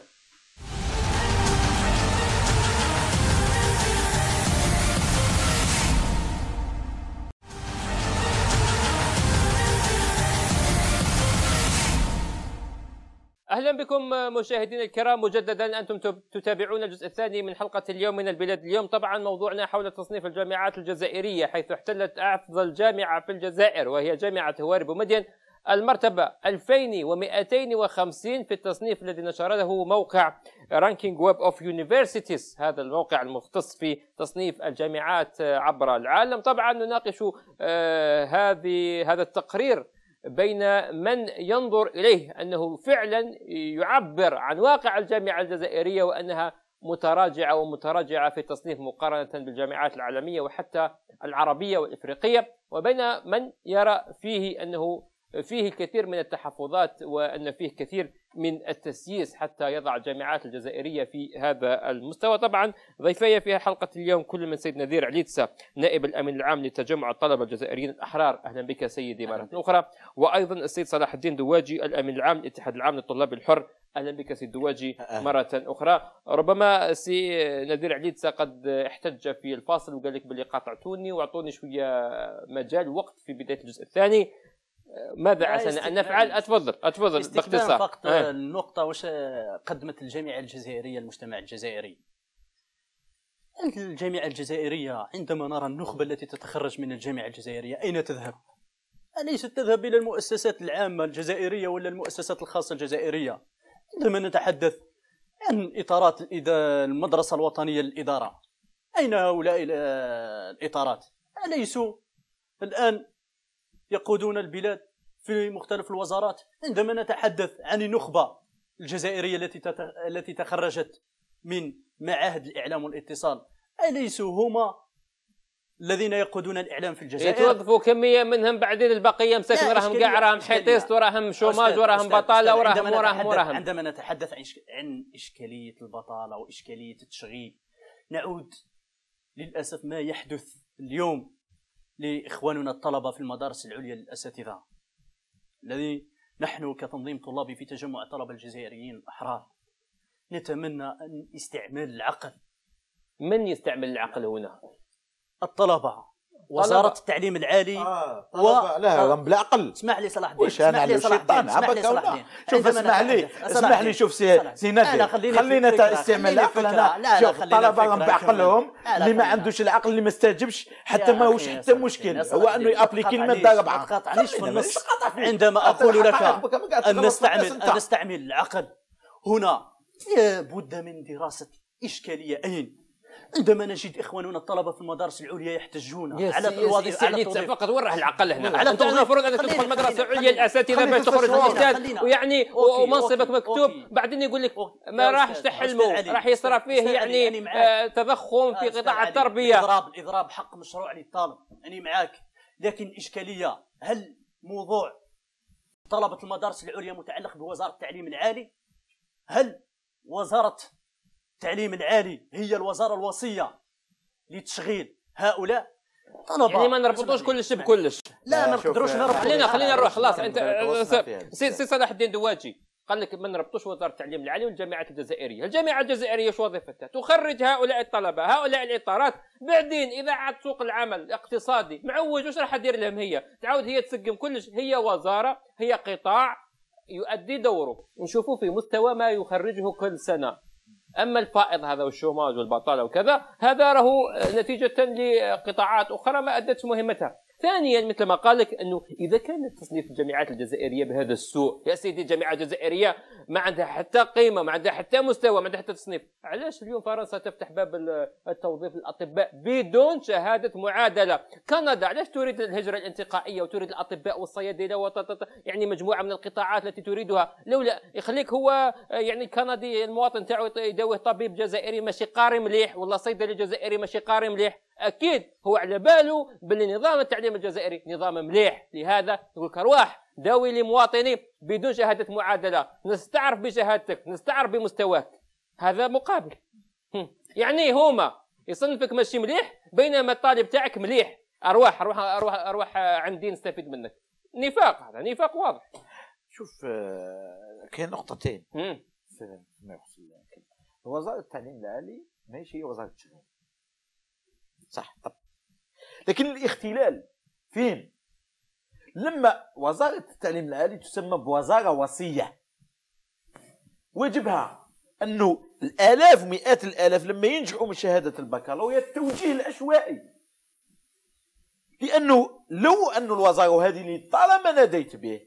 اهلا بكم مشاهدينا الكرام مجددا انتم تتابعون الجزء الثاني من حلقه اليوم من البلاد اليوم طبعا موضوعنا حول تصنيف الجامعات الجزائريه حيث احتلت افضل جامعه في الجزائر وهي جامعه هوارب ومدين المرتبة 2250 في التصنيف الذي نشره موقع رانكينج ويب اوف يونيفرسيتيز هذا الموقع المختص في تصنيف الجامعات عبر العالم طبعا نناقش آه، هذه هذا التقرير بين من ينظر إليه أنه فعلا يعبر عن واقع الجامعة الجزائرية وأنها متراجعة ومتراجعة في التصنيف مقارنة بالجامعات العالمية وحتى العربية والإفريقية وبين من يرى فيه أنه فيه الكثير من التحفظات وأن فيه كثير من التسييس حتى يضع الجامعات الجزائرية في هذا المستوى طبعا ضيفي في حلقة اليوم كل من سيد نذير عليتسا نائب الأمين العام لتجمع الطلبة الجزائريين الأحرار أهلا بك سيدي مرة أخرى وأيضا السيد صلاح الدين دواجي الأمين العام للاتحاد العام للطلاب الحر اهلا بك سيد دواجي مره اخرى ربما سي نذير عليتسا قد احتج في الفاصل وقال لك باللي قاطعتوني واعطوني شويه مجال وقت في بدايه الجزء الثاني ماذا عسى ان نفعل؟ اتفضل اتفضل باختصار فقط آه. النقطة واش قدمت الجامعة الجزائرية المجتمع الجزائري الجامعة الجزائرية عندما نرى النخبة التي تتخرج من الجامعة الجزائرية أين تذهب؟ أليست تذهب إلى المؤسسات العامة الجزائرية ولا المؤسسات الخاصة الجزائرية؟ عندما نتحدث عن إطارات المدرسة الوطنية للإدارة أين هؤلاء الإطارات؟ أليسوا الآن يقودون البلاد في مختلف الوزارات عندما نتحدث عن النخبة الجزائرية التي التي تخرجت من معاهد الإعلام والاتصال أليسوا هما الذين يقودون الاعلام في الجزائر يتوظفوا كميه منهم بعدين البقيه مساكن راهم كاع راهم حيطيست وراهم شوماج وراهم بطاله وراهم وراهم وراهم عندما نتحدث عن عن اشكاليه البطاله واشكاليه التشغيل نعود للاسف ما يحدث اليوم لإخواننا الطلبة في المدارس العليا للأساتذة الذي نحن كتنظيم طلابي في تجمع الطلبة الجزائريين الأحرار نتمنى أن استعمال العقل من يستعمل العقل هنا؟ الطلبة وزاره التعليم العالي آه. و... لا آه. بلا اقل اسمح لي صلاح الدين اسمح لي صلاح الدين شوف اسمح لي اسمح لي شوف سي سي خلينا استعمال العقل شوف الطلبه راهم بعقلهم اللي ما عندوش العقل اللي ما استجبش حتى ماهوش حتى مشكل هو انه يابليكي الماده ربعه ما تقاطعنيش في النص عندما اقول لك ان نستعمل ان نستعمل العقل هنا لابد من دراسه اشكاليه اين عندما نجد اخواننا الطلبه في المدارس العليا يحتجون على الوظيفه على التوظيف يعني فقط ورح العقل هنا على انت المفروض انك تدخل مدرسه عليا الاساتذه باش تخرج الاستاذ ويعني ومنصبك مكتوب بعدين يقول لك ما راحش تحلموا راح يصرى فيه يعني آه، تضخم في قطاع التربيه اضراب الاضراب حق مشروع للطالب اني معاك لكن الاشكاليه هل موضوع طلبه المدارس العليا متعلق بوزاره التعليم العالي هل وزاره التعليم العالي هي الوزاره الوصيه لتشغيل هؤلاء طلبه يعني ما نربطوش كلش بكلش لا ما آه، نقدروش نربط خلينا خلينا نروح خلاص انت سي يعني. صلاح الدين دواجي قال لك ما نربطوش وزاره التعليم العالي والجامعات الجزائريه، الجامعه الجزائريه واش وظيفتها؟ تخرج هؤلاء الطلبه، هؤلاء الاطارات، بعدين اذا عاد سوق العمل الاقتصادي معوج واش راح دير لهم هي؟ تعاود هي تسقم كلش، هي وزاره، هي قطاع يؤدي دوره، نشوفوا في مستوى ما يخرجه كل سنه، اما الفائض هذا والشوماج والبطاله وكذا هذا راهو نتيجه لقطاعات اخرى ما ادت مهمتها ثانيا مثل ما قال لك انه اذا كان تصنيف الجامعات الجزائريه بهذا السوء يا سيدي الجامعه الجزائريه ما عندها حتى قيمه ما عندها حتى مستوى ما عندها حتى تصنيف علاش اليوم فرنسا تفتح باب التوظيف للاطباء بدون شهاده معادله كندا علاش تريد الهجره الانتقائيه وتريد الاطباء والصيادله وططط يعني مجموعه من القطاعات التي تريدها لولا يخليك هو آه، يعني الكندي المواطن تاعو يداوي طبيب جزائري ماشي قاري مليح ولا صيدلي جزائري ماشي قاري مليح اكيد هو على باله باللي نظام التعليم الجزائري نظام مليح لهذا يقول لك ارواح داوي لمواطني بدون شهاده معادله نستعرف بشهادتك نستعرف بمستواك هذا مقابل يعني هما يصنفك ماشي مليح بينما الطالب تاعك مليح ارواح ارواح ارواح ارواح عندي نستفيد منك نفاق هذا نفاق واضح شوف آه، كاين نقطتين في ما يخص الوزاره التعليم العالي ماشي هي وزاره التشغيل صح طب لكن الاختلال فين لما وزارة التعليم العالي تسمى بوزارة وصية واجبها أنه الآلاف مئات الآلاف لما ينجحوا من شهادة البكالوريا التوجيه العشوائي لأنه لو أن الوزارة هذه اللي طالما ناديت به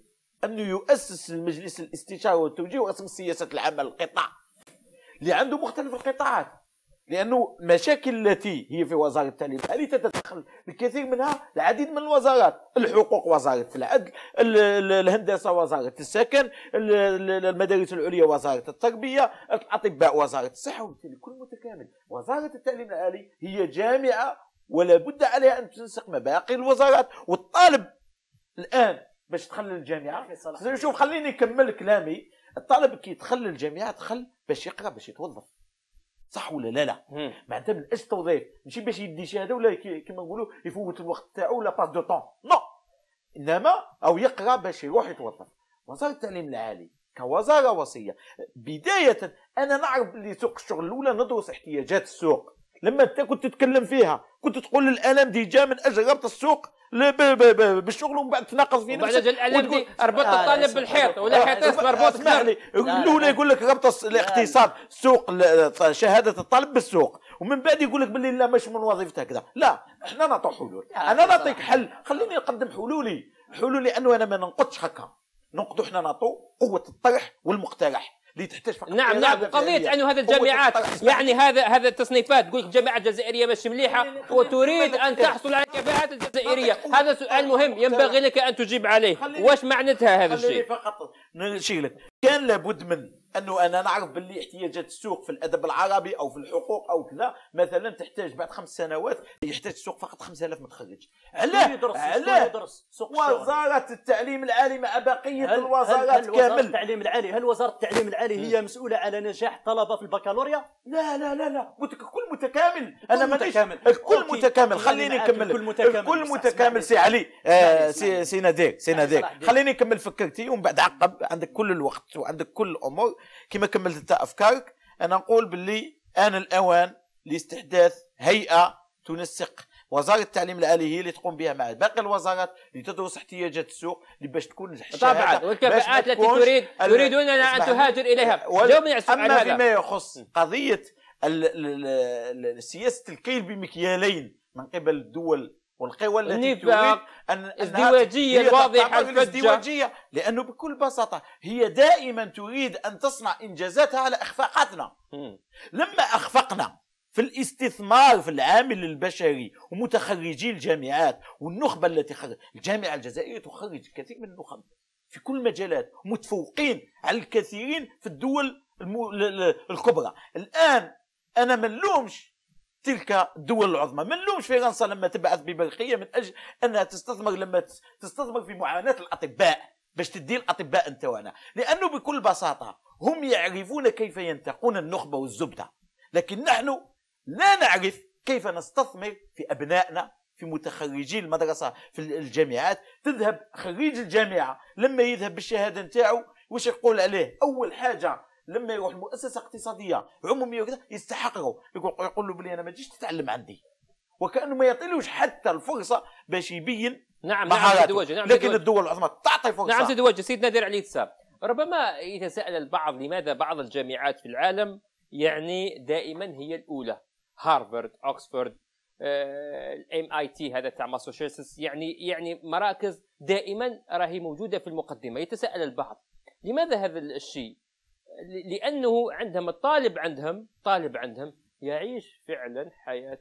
أنه يؤسس المجلس الاستشاري والتوجيه ورسم سياسة العمل للقطاع اللي عنده مختلف القطاعات لانه المشاكل التي هي في وزاره التعليم هذه تتدخل الكثير منها العديد من الوزارات الحقوق وزاره العدل الهندسه وزاره السكن المدارس العليا وزاره التربيه الاطباء وزاره الصحه وبالتالي كل متكامل وزاره التعليم العالي هي جامعه ولا بد عليها ان تنسق ما باقي الوزارات والطالب الان باش تخلى الجامعه شوف خليني نكمل كلامي الطالب كي يدخل للجامعه دخل باش يقرا باش يتوظف صح ولا لا لا معناتها من اجل التوظيف ماشي باش يدي شهاده ولا كيما نقولوا يفوت الوقت تاعو ولا باس دو طون نو انما او يقرا باش يروح يتوظف وزاره التعليم العالي كوزاره وصيه بدايه انا نعرف اللي سوق الشغل الاولى ندرس احتياجات السوق لما انت كنت تتكلم فيها كنت تقول الالم دي جا من اجل ربط السوق بالشغل ومن بعد تناقض في نفسك الالم دي آه، آه، آه، ربط الطالب آه بالحيط ولا حيط مربوط اسمح لي الاولى يقول لك ربط الاقتصاد سوق شهاده الطالب بالسوق ومن بعد يقول لك باللي لا مش من وظيفته كذا لا احنا نعطوا حلول انا نعطيك حل خليني نقدم حلولي حلولي انه انا ما ننقدش هكا ننقدوا احنا نعطوا قوه الطرح والمقترح اللي تحتاج فقط نعم نعم قضيه انه هذه الجامعات يعني هذا هذا التصنيفات تقول الجامعات الجزائريه مش مليحه وتريد ان تحصل على الكفاءات الجزائريه هذا سؤال مهم ينبغي لك ان تجيب عليه واش معناتها هذا الشيء؟ فقط نشيلك كان لابد من انه انا نعرف باللي احتياجات السوق في الادب العربي او في الحقوق او كذا مثلا تحتاج بعد خمس سنوات يحتاج السوق فقط 5000 متخرج علاه علاه وزاره التعليم العالي مع بقيه الوزارات كامل وزاره التعليم العالي هل وزاره التعليم العالي هي مسؤوله على نجاح الطلبه في البكالوريا لا لا لا لا قلت لك الكل متكامل انا متكامل الكل متكامل خليني نكمل الكل متكامل الكل متكامل سي علي آه، سي سي ناديك سي ناديك خليني نكمل فكرتي ومن بعد عقب عندك كل الوقت وعندك كل الامور كما كملت انت افكارك انا نقول باللي ان الاوان لاستحداث هيئه تنسق وزاره التعليم العالي هي اللي تقوم بها مع باقي الوزارات لتدرس احتياجات السوق باش تكون طبعا والكفاءات التي تريد تريدون ان تهاجر اليها اما فيما يخص قضيه سياسه الكيل بمكيالين من قبل الدول والقوى التي تريد أن ازدواجية الواضحة الازدواجية لأنه بكل بساطة هي دائما تريد أن تصنع إنجازاتها على إخفاقاتنا لما أخفقنا في الاستثمار في العامل البشري ومتخرجي الجامعات والنخبة التي خرج الجامعة الجزائرية تخرج الكثير من النخب في كل المجالات متفوقين على الكثيرين في الدول الكبرى الآن أنا ما نلومش تلك الدول العظمى ما نلومش فرنسا لما تبعث ببلقية من أجل أنها تستثمر لما تستثمر في معاناة الأطباء باش تدي الأطباء نتاعنا لأنه بكل بساطة هم يعرفون كيف ينتقون النخبة والزبدة لكن نحن لا نعرف كيف نستثمر في أبنائنا في متخرجي المدرسة في الجامعات تذهب خريج الجامعة لما يذهب بالشهادة نتاعو واش يقول عليه أول حاجة لما يروح المؤسسه اقتصاديه عموميه وكذا يستحقه يقول له بلي انا ما تجيش تتعلم عندي وكانه ما يعطيلوش حتى الفرصه باش يبين نعم نعم نعم لكن الدول العظمى تعطي فرصه نعم سيد وجه سيدنا دير عليه حساب ربما يتساءل البعض لماذا بعض الجامعات في العالم يعني دائما هي الاولى هارفارد اوكسفورد الام آه، اي تي هذا تاع ماسوشيتس يعني يعني مراكز دائما راهي موجوده في المقدمه يتساءل البعض لماذا هذا الشيء لانه عندهم الطالب عندهم طالب عندهم يعيش فعلا حياه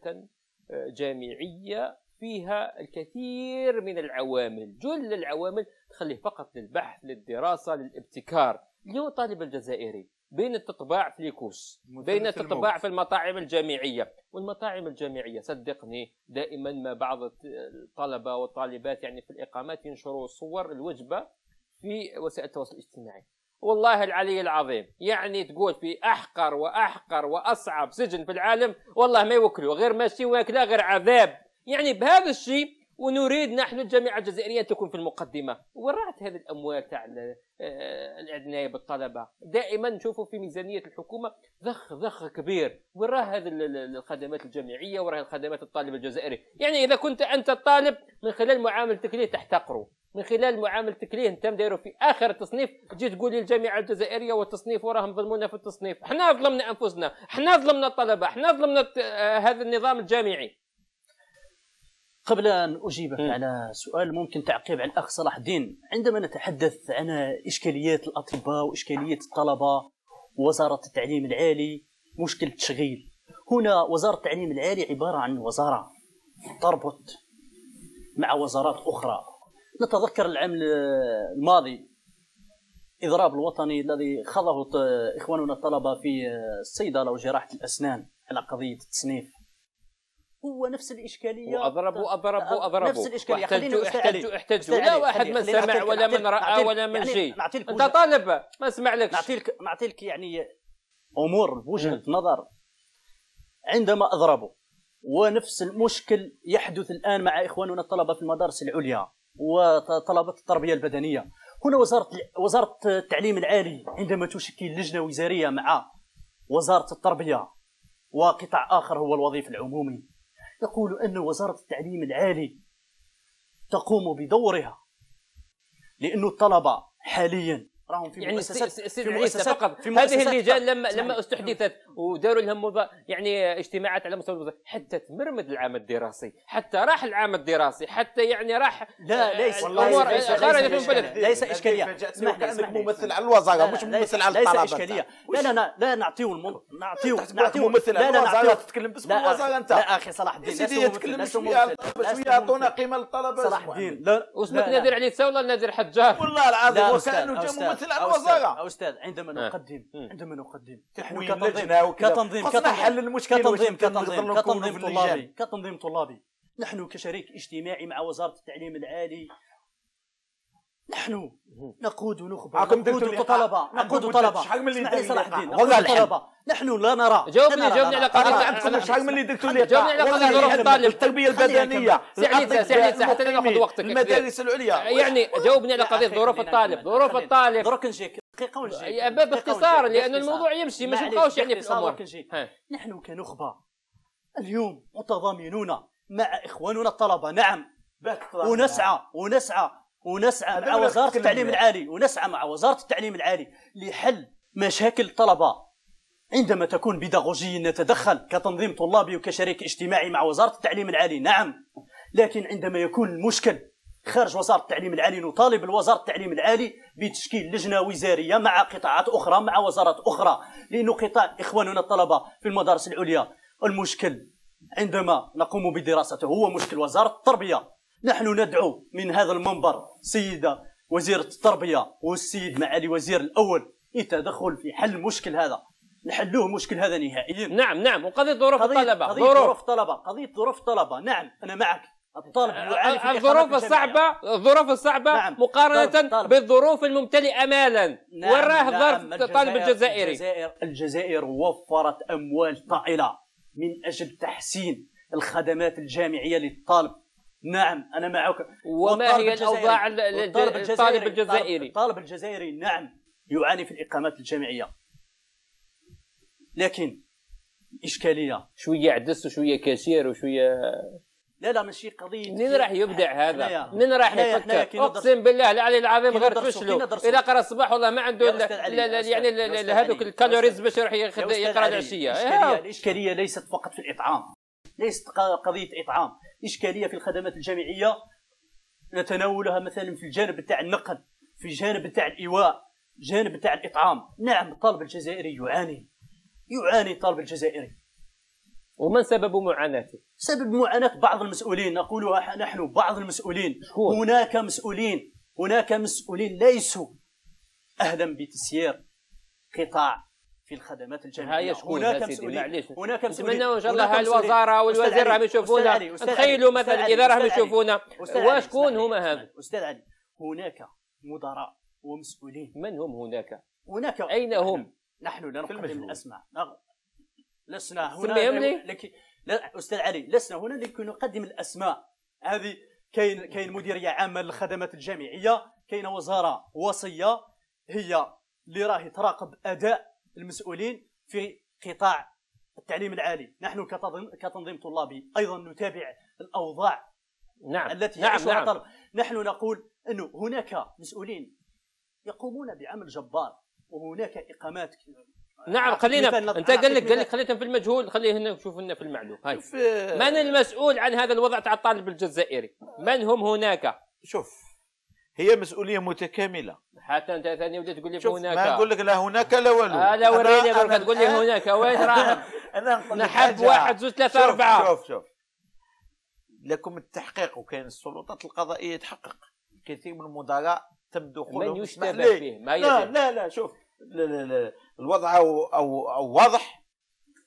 آه، جامعيه فيها الكثير من العوامل جل العوامل تخليه فقط للبحث للدراسه للابتكار اليوم الطالب الجزائري بين التطباع في ليكوس بين التطباع في المطاعم الجامعيه والمطاعم الجامعيه صدقني دائما ما بعض الطلبه والطالبات يعني في الاقامات ينشروا صور الوجبه في وسائل التواصل الاجتماعي والله العلي العظيم يعني تقول في احقر واحقر واصعب سجن في العالم والله ما يوكلوا غير ماشي واكله غير عذاب يعني بهذا الشيء ونريد نحن الجامعه الجزائريه تكون في المقدمه ورعت هذه الاموال تاع العنايه آه، بالطلبه دائما نشوفوا في ميزانيه الحكومه ضخ ضخ كبير وراه هذه الخدمات الجامعيه وراه الخدمات الطالب الجزائري يعني اذا كنت انت الطالب من خلال معاملتك ليه تحتقره من خلال معاملتك ليه انت دايرو في اخر التصنيف تجي تقول لي الجامعه الجزائريه والتصنيف وراهم ظلمونا في التصنيف حنا ظلمنا انفسنا حنا ظلمنا الطلبه حنا ظلمنا آه، هذا النظام الجامعي قبل ان اجيبك م. إيه. على سؤال ممكن تعقيب على الاخ صلاح الدين عندما نتحدث عن اشكاليات الاطباء واشكاليه الطلبه وزاره التعليم العالي مشكل التشغيل هنا وزاره التعليم العالي عباره عن وزاره تربط مع وزارات اخرى نتذكر العام الماضي اضراب الوطني الذي خضه اخواننا الطلبه في آه، الصيدله وجراحه الاسنان على قضيه التصنيف هو نفس الاشكاليه واضربوا اضربوا اضربوا نفس الاشكاليه احتجوا احتجوا احتجوا لا واحد من سمع ولا من راى ولا من يعني شيء انت طالب ما لك نعطيك نعطيك يعني امور بوجهه نظر عندما اضربوا ونفس المشكل يحدث الان مع اخواننا الطلبه في المدارس العليا وطلبه التربيه البدنيه هنا وزاره وزاره التعليم العالي عندما تشكل لجنه وزاريه مع وزاره التربيه وقطاع اخر هو الوظيفه العمومي يقول ان وزاره التعليم العالي تقوم بدورها لانه الطلبه حاليا راهم في يعني مؤسسات في مؤسسات فقط في مؤسسات هذه اللجان لما لما نعم. استحدثت وداروا لهم مضا... يعني اجتماعات على مستوى حتى تمرمد العام الدراسي حتى راح العام الدراسي حتى يعني راح لا آه، ليس امور خارجه البلد ليس اشكاليه اسمح لي اسمح ممثل على الوزاره مش ممثل على الطلبه ليس اشكاليه لا لا لا نعطيو نعطيو نعطيو ممثل على الوزاره تتكلم باسم الوزاره انت لا اخي صلاح الدين سيدي يتكلم شويه شويه يعطونا قيمه للطلبه صلاح الدين لا واسمك نادر علي تساولا نادر حجار والله العظيم وكانه جا ممثل على الوزاره استاذ عندما آه. نقدم عندما نقدم تحويل لجنه وكذا وكذا كتنظيم كتنظيم حل المشكلة كتنظيم كتنظيم كتنظيم طلابي كتنظيم طلابي نحن كشريك اجتماعي مع وزاره التعليم العالي نحن نقود نخبه نقود طلبه نقود طلبه شحال من اللي صلاح الدين طلبه نحن لا نرى جاوبني جاوبني على قضيه عبد شحال من اللي درتو لي جاوبني على قضيه الطالب التربيه البدنيه سي سعيد سي حتى ناخذ وقتك المدارس العليا يعني جاوبني على قضيه ظروف الطالب ظروف الطالب درك نجيك دقيقه ونجيك باختصار لان الموضوع يمشي ما نبقاوش يعني في الامور نحن كنخبه اليوم متضامنون مع اخواننا الطلبه نعم ونسعى ونسعى ونسعى مع وزاره التعليم العالي ونسعى مع وزاره التعليم العالي لحل مشاكل الطلبه عندما تكون بيداغوجيا نتدخل كتنظيم طلابي وكشريك اجتماعي مع وزاره التعليم العالي نعم لكن عندما يكون المشكل خارج وزارة التعليم العالي نطالب الوزارة التعليم العالي بتشكيل لجنة وزارية مع قطاعات أخرى مع وزارات أخرى لأن قطاع إخواننا الطلبة في المدارس العليا المشكل عندما نقوم بدراسته هو مشكل وزارة التربية نحن ندعو من هذا المنبر سيدة وزيرة التربية والسيد معالي وزير الأول للتدخل في حل المشكل هذا نحلوه المشكل هذا نهائيا نعم نعم وقضية ظروف الطلبة قضية ظروف الطلبة قضية ظروف الطلبة نعم أنا معك الطالب آه، يعاني آه، الظروف الصعبة الظروف الصعبة نعم. مقارنة طالب. بالظروف الممتلئة مالا نعم. وراه نعم. ظرف الطالب الجزائري الجزائر الجزائر وفرت أموال طائلة من أجل تحسين الخدمات الجامعية للطالب نعم انا معك وما هي الاوضاع الطالب الجزائري الطالب الجزائري نعم يعاني في الاقامات الجامعيه لكن الاشكاليه شويه عدس وشويه كاشير وشويه لا لا ماشي قضيه منين راح يبدع هذا؟ منين راح يفكر؟ اقسم بالله العلي العظيم غير فشلو اذا قرا الصباح والله ما عنده يعني هذوك الكالوريز باش يروح يقرا العشيه الاشكاليه ليست فقط في الاطعام ليست قضيه اطعام اشكاليه في الخدمات الجامعيه نتناولها مثلا في الجانب تاع النقل في الجانب تاع الايواء جانب تاع الاطعام نعم الطالب الجزائري يعاني يعاني الطالب الجزائري ومن سبب معاناته؟ سبب معاناة بعض المسؤولين نقولها نحن بعض المسؤولين شكور. هناك مسؤولين هناك مسؤولين ليسوا أهلا بتسيير قطاع في الخدمات الجامعيه هناك مسؤولين هناك مسؤولين نتمنى ان شاء الله الوزاره والوزير راهم يشوفونا تخيلوا مثلا اذا راهم يشوفونا وشكون هما هذا استاذ علي هناك مدراء ومسؤولين من هم هناك؟ هناك اين هم؟ نحن لا نقدم الاسماء لسنا هنا لك لا استاذ علي لسنا هنا لكي نقدم الاسماء هذه كاين كاين مديريه عامه للخدمات الجامعيه كاين وزاره وصيه هي اللي راهي تراقب اداء المسؤولين في قطاع التعليم العالي نحن كتنظيم طلابي أيضا نتابع الأوضاع نعم التي نعم نعم طلب. نحن نقول أنه هناك مسؤولين يقومون بعمل جبار وهناك إقامات نعم آه، خلينا انت قال لك قال لك خليتهم في المجهول خليه هنا نشوف لنا في المعلوم هاي من المسؤول عن هذا الوضع تاع الطالب الجزائري من هم هناك شوف هي مسؤوليه متكامله حتى انت ثاني وليت تقول لي هناك ما نقول لك لا هناك لا والو آه، لا وريني برك تقول لي هناك وين راح انا <laughs> نحب واحد زوج ثلاثه اربعه شوف شوف لكم التحقيق وكاين السلطات القضائيه تحقق كثير من المدراء تم دخولهم من يشتبه فيه ما لا لا لا شوف لا لا لا الوضع او او, أو واضح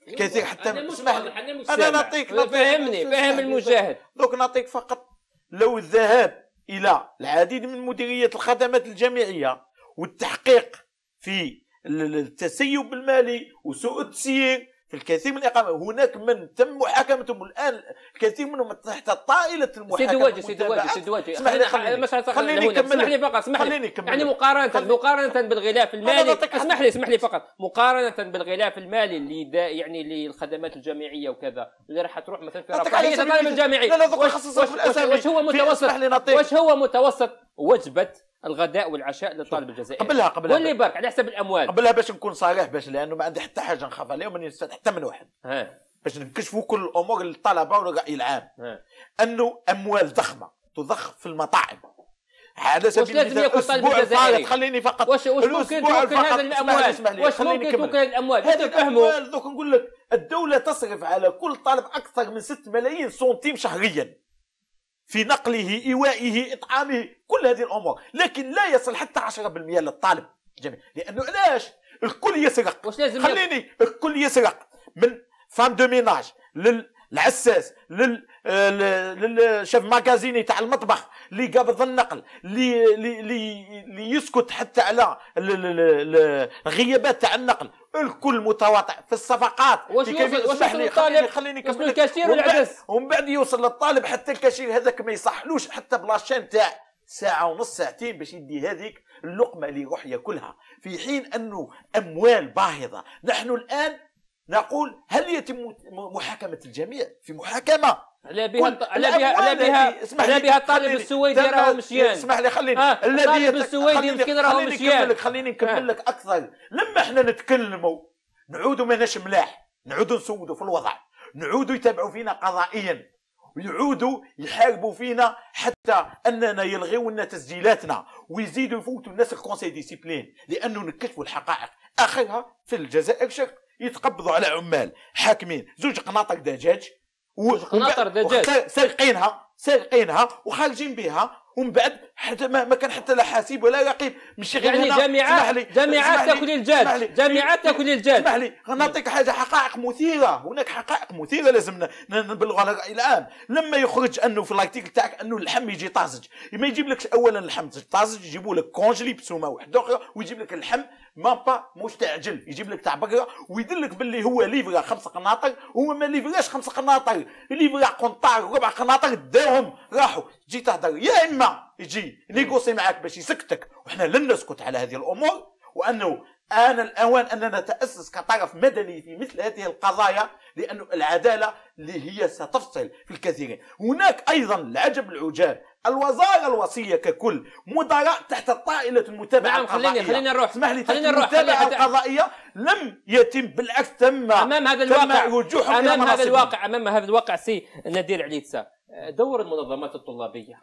إيه، كثير حتى انا مش واضح انا نعطيك فهمني فهم المشاهد دوك نعطيك فقط لو الذهاب الى العديد من مديريات الخدمات الجامعيه والتحقيق في التسيب المالي وسوء التسيير في الكثير من الاقامه هناك من تم محاكمتهم الان الكثير منهم تحت طائله المحاكمه سيدي واجي سيدي واجي سيد واجي اسمح لي خليني خليني كمل اسمح لي فقط اسمح لي يعني مقارنه خليني. مقارنه بالغلاف المالي اسمح لي اسمح لي فقط مقارنه بالغلاف المالي اللي يعني للخدمات الجامعيه وكذا اللي راح تروح مثلا في رفاهيه الطالب الجامعي لا لا واش هو متوسط واش هو متوسط وجبه الغداء والعشاء للطالب الجزائري قبلها قبلها واللي برك على حسب الاموال قبلها باش نكون صريح باش لانه ما عندي حتى حاجه نخاف عليها وما حتى من واحد ها. باش نكشفوا كل الامور للطلبه والراي العام ها. انه اموال ضخمه تضخ في المطاعم على سبيل المثال اسبوع الفارغ خليني فقط واش واش ممكن توكل هذا الاموال واش ممكن توكل الاموال هذا الاموال دوك نقول لك الدوله تصرف على كل طالب اكثر من 6 ملايين سنتيم شهريا في نقله إيوائه إطعامه كل هذه الأمور لكن لا يصل حتى 10% للطالب جميل لأنه علاش الكل يسرق خليني الكل يسرق من فام دو ميناج للعساس لل للشيف ماكازيني تاع المطبخ اللي قابض النقل اللي اللي يسكت حتى على الغيابات تاع النقل الكل متواطع في الصفقات واش يوصل للطالب خليني يوصل الكاشير والعدس ومن بعد يوصل للطالب حتى الكاشير هذاك ما يصحلوش حتى بلاشين تاع ساعة ونص ساعتين باش يدي هذيك اللقمة اللي يروح ياكلها في حين أنه أموال باهظة نحن الآن نقول هل يتم محاكمه الجميع في محاكمه على بها على بها على بها على بها الطالب السويدي راهو مشيان اسمح لي خليني آه. الذي الطالب السويدي مسكين راهو مشيان خليني نكمل آه. لك اكثر لما احنا نتكلموا نعودوا ماناش ملاح نعودوا نسودوا في الوضع نعودوا يتابعوا فينا قضائيا ويعودوا يحاربوا فينا حتى اننا يلغيو لنا تسجيلاتنا ويزيدوا يفوتوا الناس الكونسي ديسيبلين لانه نكتفوا الحقائق اخرها في الجزائر شق يتقبضوا على عمال حاكمين زوج قناطر دجاج زوج قناطر دجاج سارقينها سارقينها وخارجين بها ومن بعد حتى ما, ما كان حتى لا حاسب ولا يقيب ماشي غير يعني جامعات جامعات تاكل الجاد جامعات تاكل الجاد اسمح لي غنعطيك حاجه حقائق مثيره هناك حقائق مثيره لازم نبلغ على العام لما يخرج انه في الارتيكل تاعك انه اللحم يجي طازج ما يجيب لكش اولا اللحم طازج يجيبوا لك كونجلي بسومه واحده اخرى ويجيب لك اللحم مابا مستعجل يجيب لك تاع بقره ويدلك باللي هو ليفرا خمس قناطر هو ما ليفراش خمس قناطر ليفرا قنطار ربع قناطر داهم راحوا تجي تهضر يا اما يجي نيغوسي معاك باش يسكتك وحنا لن نسكت على هذه الامور وانه آن الأوان أننا نتأسس كطرف مدني في مثل هذه القضايا لأن العدالة اللي هي ستفصل في الكثيرين هناك أيضا العجب العجاب الوزارة الوصية ككل مدراء تحت طائلة المتابعة نعم، القضائية خليني خليني نروح اسمح لي خليني نروح المتابعة القضائية لم يتم بالعكس تم أمام هذا الواقع أمام هذا الواقع أمام هذا الواقع سي نادير عليتسا دور المنظمات الطلابيه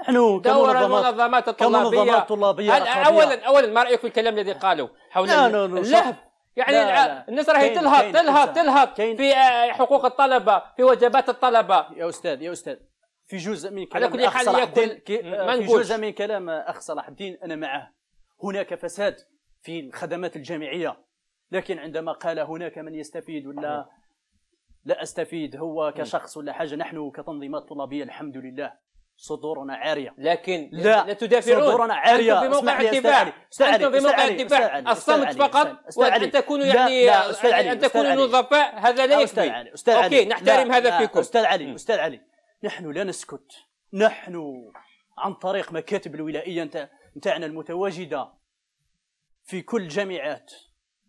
نحن دور المنظمات الطلابيه كمنظمات طلابيه اولا اولا ما رايك في الكلام الذي قالوا حول لا لا لا اللهب يعني لا لا. الناس راهي تلهب تلهب تلهب في حقوق الطلبه في وجبات الطلبه يا استاذ يا استاذ في جزء من كلام كل اخ صلاح الدين في جزء من كلام اخ صلاح الدين انا معه هناك فساد في الخدمات الجامعيه لكن عندما قال هناك من يستفيد ولا لا استفيد هو كشخص ولا حاجه نحن كتنظيمات طلابيه الحمد لله صدورنا عاريه لكن لا, لا تدافعون صدورنا عاريه انتم في موقع الدفاع انتم في موقع الدفاع الصمت فقط وان تكونوا يعني لا علي. ان تكونوا نظفاء هذا لا يكفي علي. أستاذ علي. اوكي نحترم هذا فيكم استاذ علي استاذ علي نحن لا نسكت نحن عن طريق مكاتب الولائيه نتاعنا المتواجده في كل الجامعات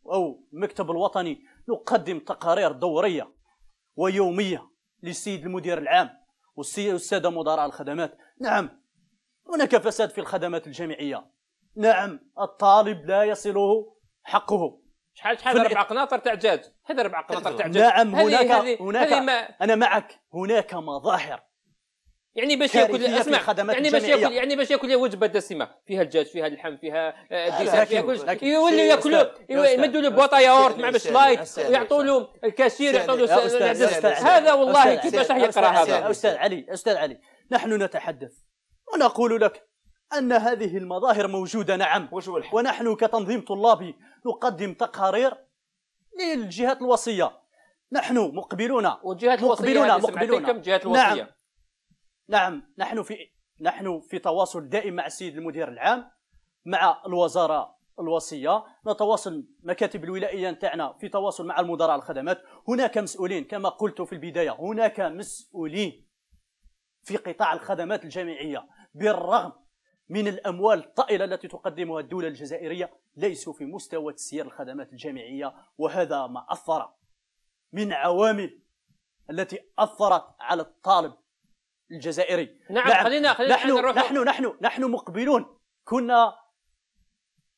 او مكتب الوطني نقدم تقارير دوريه ويوميه للسيد المدير العام والساده مدراء الخدمات نعم هناك فساد في الخدمات الجامعيه نعم الطالب لا يصله حقه شحال شحال ربع قناطر تاع دجاج هذا ربع قناطر تاع دجاج نعم هناك هذي هناك هذي انا معك هناك مظاهر يعني, يعني باش ياكل اسمع يعني باش ياكل يعني باش ياكل وجبه دسمه فيها الدجاج فيها اللحم فيها الديسير آه، فيها كلش يولوا ياكلوا يمدوا له بواطه ياورت مع لايت ويعطوا له الكاشير يعطوا له هذا والله كيفاش راح يقرا هذا استاذ علي استاذ علي نحن نتحدث ونقول لك أن هذه المظاهر موجودة نعم ونحن كتنظيم طلابي نقدم تقارير للجهات الوصية نحن مقبلون والجهات الوصية مقبلون يعني مقبلون كم جهات الوصية نعم نعم نحن في نحن في تواصل دائم مع السيد المدير العام مع الوزاره الوصيه نتواصل مكاتب الولائيه نتاعنا في تواصل مع المدراء الخدمات هناك مسؤولين كما قلت في البدايه هناك مسؤولين في قطاع الخدمات الجامعيه بالرغم من الاموال الطائله التي تقدمها الدوله الجزائريه ليسوا في مستوى تسيير الخدمات الجامعيه وهذا ما اثر من عوامل التي اثرت على الطالب الجزائري نعم،, نعم خلينا خلينا نحن نروح نحن نحن نحن مقبلون كنا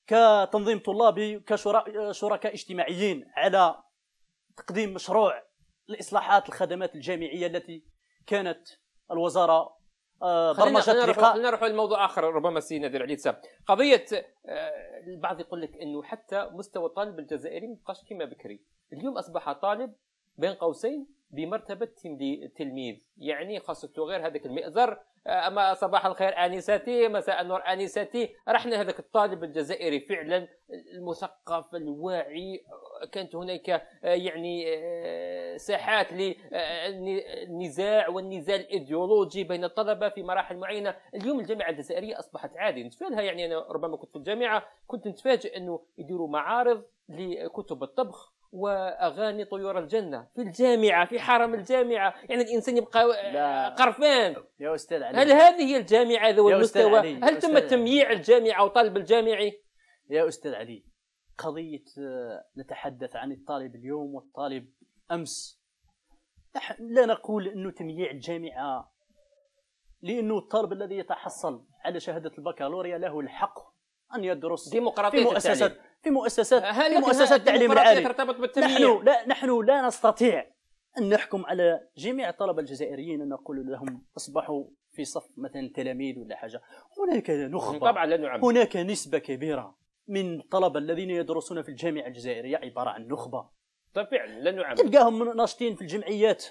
كتنظيم طلابي كشركاء اجتماعيين على تقديم مشروع الاصلاحات الخدمات الجامعيه التي كانت الوزاره آه، برمجت خلينا لقاء خلينا نروح لموضوع اخر ربما السي نادر عديد قضيه آه، البعض يقول لك انه حتى مستوى الطالب الجزائري ما بقاش كما بكري اليوم اصبح طالب بين قوسين بمرتبة تلميذ يعني خاصة غير هذاك المئزر آه، اما صباح الخير انستي مساء النور انستي رحنا هذاك الطالب الجزائري فعلا المثقف الواعي كانت هناك آه، يعني آه، ساحات للنزاع والنزال الايديولوجي بين الطلبه في مراحل معينه اليوم الجامعه الجزائريه اصبحت عادي نتفادها يعني انا ربما كنت في الجامعه كنت نتفاجئ انه يديروا معارض لكتب الطبخ واغاني طيور الجنه في الجامعه في حرم الجامعه يعني الانسان يبقى لا. قرفان يا استاذ علي هل هذه هي الجامعه ذو المستوى علي. هل تم تمييع الجامعه وطالب الجامعي يا استاذ علي قضيه آه، نتحدث عن الطالب اليوم والطالب امس لا نقول انه تمييع الجامعه لانه الطالب الذي يتحصل على شهاده البكالوريا له الحق ان يدرس ديمقراطيه في مؤسسات في مؤسسات هل في مؤسسات التعليم العالي ترتبط نحن لا نحن لا نستطيع ان نحكم على جميع الطلبه الجزائريين ان نقول لهم اصبحوا في صف مثلا تلاميذ ولا حاجه هناك نخبه طبعا لا نعم. هناك نسبه كبيره من الطلبه الذين يدرسون في الجامعه الجزائريه عباره عن نخبه طبعا لا نعم تلقاهم ناشطين في الجمعيات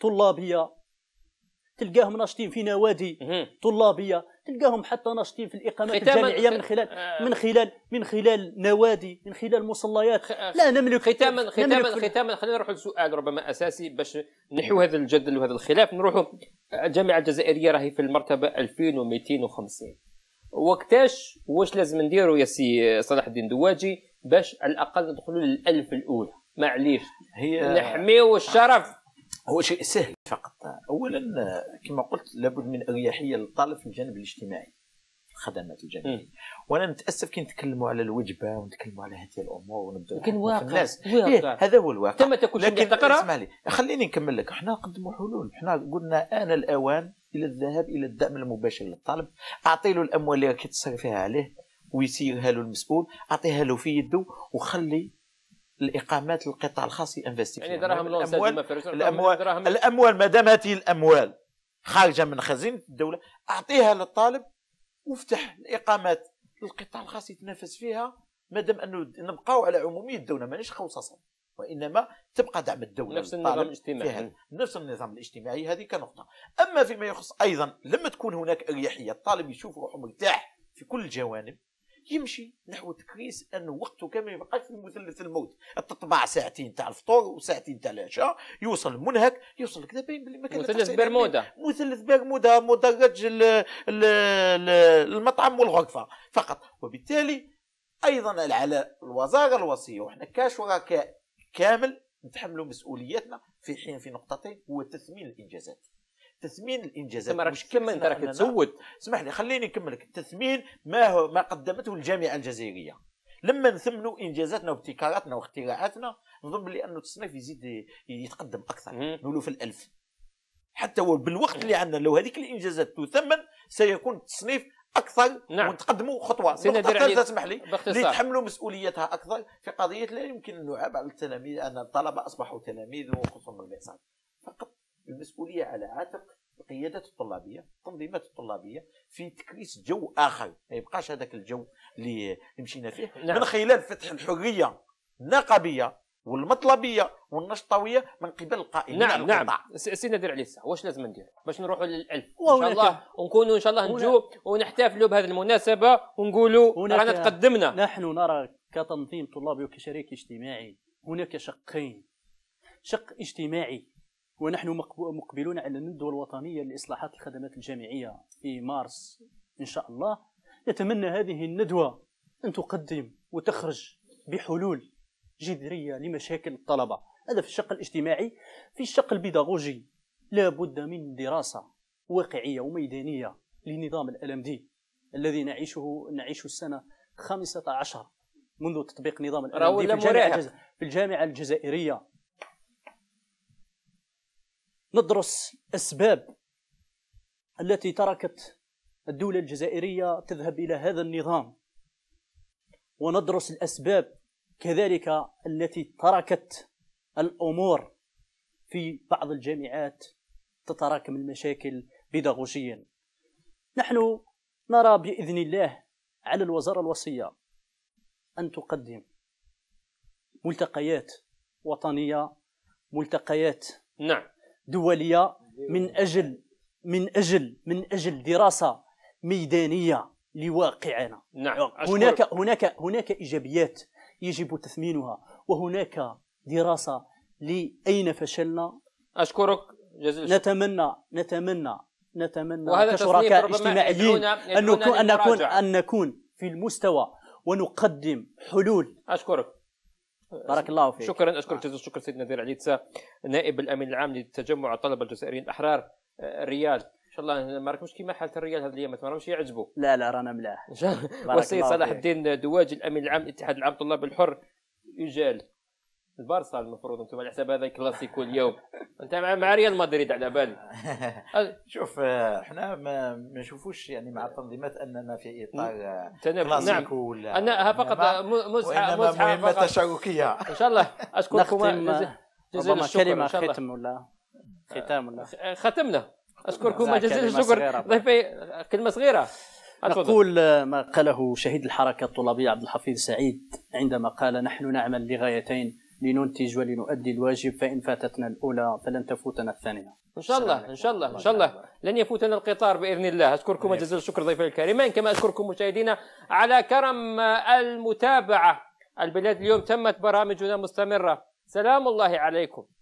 طلابيه تلقاهم ناشطين في نوادي طلابيه تلقاهم حتى ناشطين في الاقامات الجامعيه من خلال آه. من خلال من خلال نوادي من خلال مصليات آه. لا نملك ختاما ختاما ختاما خلينا نروحوا لسؤال ربما اساسي باش نحو هذا الجدل وهذا الخلاف نروحوا الجامعه آه، الجزائريه راهي في المرتبه 2250 وقتاش واش لازم نديروا يا سي صلاح الدين دواجي باش على الاقل ندخلوا للالف الاولى معليش هي نحميو الشرف هو شيء سهل فقط اولا كما قلت لابد من اريحيه للطالب في الجانب الاجتماعي الخدمات الجانبيه وانا متاسف كي نتكلموا على الوجبه ونتكلموا على هذه الامور ونبداو لكن واقع الناس إيه هذا هو الواقع تم لكن اسمع لي خليني نكمل لك احنا نقدموا حلول احنا قلنا ان الاوان الى الذهاب الى الدعم المباشر للطالب اعطي له الاموال اللي راك عليه ويسيرها له المسؤول اعطيها له في يده وخلي الاقامات القطاع الخاص ينفستي يعني دراهم الاموال الاموال, الأموال ما دام هذه الاموال خارجه من خزينه الدوله اعطيها للطالب وافتح الاقامات القطاع الخاص يتنافس فيها ما دام انه نبقاو على عموميه الدوله مانيش خصصا وانما تبقى دعم الدوله نفس النظام الاجتماعي نفس النظام الاجتماعي هذه كنقطه اما فيما يخص ايضا لما تكون هناك اريحيه الطالب يشوف روحه مرتاح في كل الجوانب يمشي نحو تكريس ان وقته ما يبقاش في مثلث الموت تطبع ساعتين تاع الفطور وساعتين تاع العشاء يوصل منهك يوصل كذا باين باللي مثلث برمودا مثلث برمودا مدرج المطعم والغرفه فقط وبالتالي ايضا على الوزاره الوصيه وحنا كشركاء كامل نتحملوا مسؤولياتنا في حين في نقطتين هو تثمين الانجازات تثمين الانجازات ما راكش كمل انت راك تسود اسمح لي خليني نكملك تثمين ما هو ما قدمته الجامعه الجزائريه لما نثمنوا انجازاتنا وابتكاراتنا واختراعاتنا نظن بلي انه التصنيف يزيد يتقدم اكثر نقولوا في الالف حتى بالوقت اللي عندنا لو هذيك الانجازات تثمن سيكون التصنيف اكثر نعم. ونتقدموا خطوه سينا ثالثه اسمح لي ليتحملوا مسؤوليتها اكثر في قضيه لا يمكن ان نعاب على التلاميذ ان الطلبه اصبحوا تلاميذ وخصوصا من فقط المسؤولية على عاتق القيادات الطلابيه التنظيمات الطلابيه في تكريس جو اخر ما يبقاش هذاك الجو اللي مشينا فيه نعم. من خلال فتح الحريه النقابيه والمطلبيه والنشطويه من قبل القائمين نعم على نعم سي نادر علي واش لازم ندير باش نروحوا للالف ان شاء الله ونكونوا ان شاء الله نجوا ونحتفلوا بهذه المناسبه ونقولوا رانا تقدمنا نحن نرى كتنظيم طلابي وكشريك اجتماعي هناك شقين شق اجتماعي ونحن مقبلون على الندوه الوطنية لإصلاحات الخدمات الجامعية في مارس إن شاء الله نتمنى هذه الندوة أن تقدم وتخرج بحلول جذرية لمشاكل الطلبة هذا في الشق الاجتماعي في الشق البيداغوجي لا بد من دراسة واقعية وميدانية لنظام ال دي الذي نعيشه نعيش السنة 15 منذ تطبيق نظام ال دي في الجامعة الجزائرية ندرس أسباب التي تركت الدولة الجزائرية تذهب إلى هذا النظام وندرس الأسباب كذلك التي تركت الأمور في بعض الجامعات تتراكم المشاكل بيداغوجيا نحن نرى بإذن الله على الوزارة الوصية أن تقدم ملتقيات وطنية ملتقيات نعم دوليه من اجل من اجل من اجل دراسه ميدانيه لواقعنا نعم هناك هناك هناك ايجابيات يجب تثمينها وهناك دراسه لاين فشلنا اشكرك جزيلا نتمنى نتمنى نتمنى كشركاء اجتماعيين ان نكون ان نكون في المستوى ونقدم حلول اشكرك بارك الله فيك شكرا اشكرك آه. جزيلا الشكر سيدنا نذير عليتسا نائب الامين العام لتجمع الطلبه الجزائريين الاحرار آه، الريال ان شاء الله ما راكمش كيما حاله الريال هذه الايام ما راهمش يعجبوا لا لا رانا ملاح ان شاء الله والسيد صلاح الدين دواجي الامين العام لاتحاد العام الطلاب الحر يجال البارسا المفروض انتم على حساب هذا كلاسيكو اليوم انت مع مع ريال مدريد على بالي <laughs> شوف احنا ما, ما نشوفوش يعني مع التنظيمات اننا في اطار نعم. كلاسيكو ولا انا فقط مزحه مزحه مهمه تشاركيه ان شاء الله اشكركم ربما كلمه ختم ولا ختام ولا ختمنا اشكركم جزيل الشكر ضيفي كلمه صغيره نقول ما قاله شهيد الحركه الطلابيه عبد الحفيظ سعيد عندما قال نحن نعمل لغايتين لننتج ولنؤدي الواجب فإن فاتتنا الأولى فلن تفوتنا الثانية إن شاء الله إن شاء الله إن شاء الله لن يفوتنا القطار بإذن الله أشكركم طيب. جزيل الشكر ضيفي الكريمين كما أشكركم مشاهدينا على كرم المتابعة البلاد اليوم تمت برامجنا مستمرة سلام الله عليكم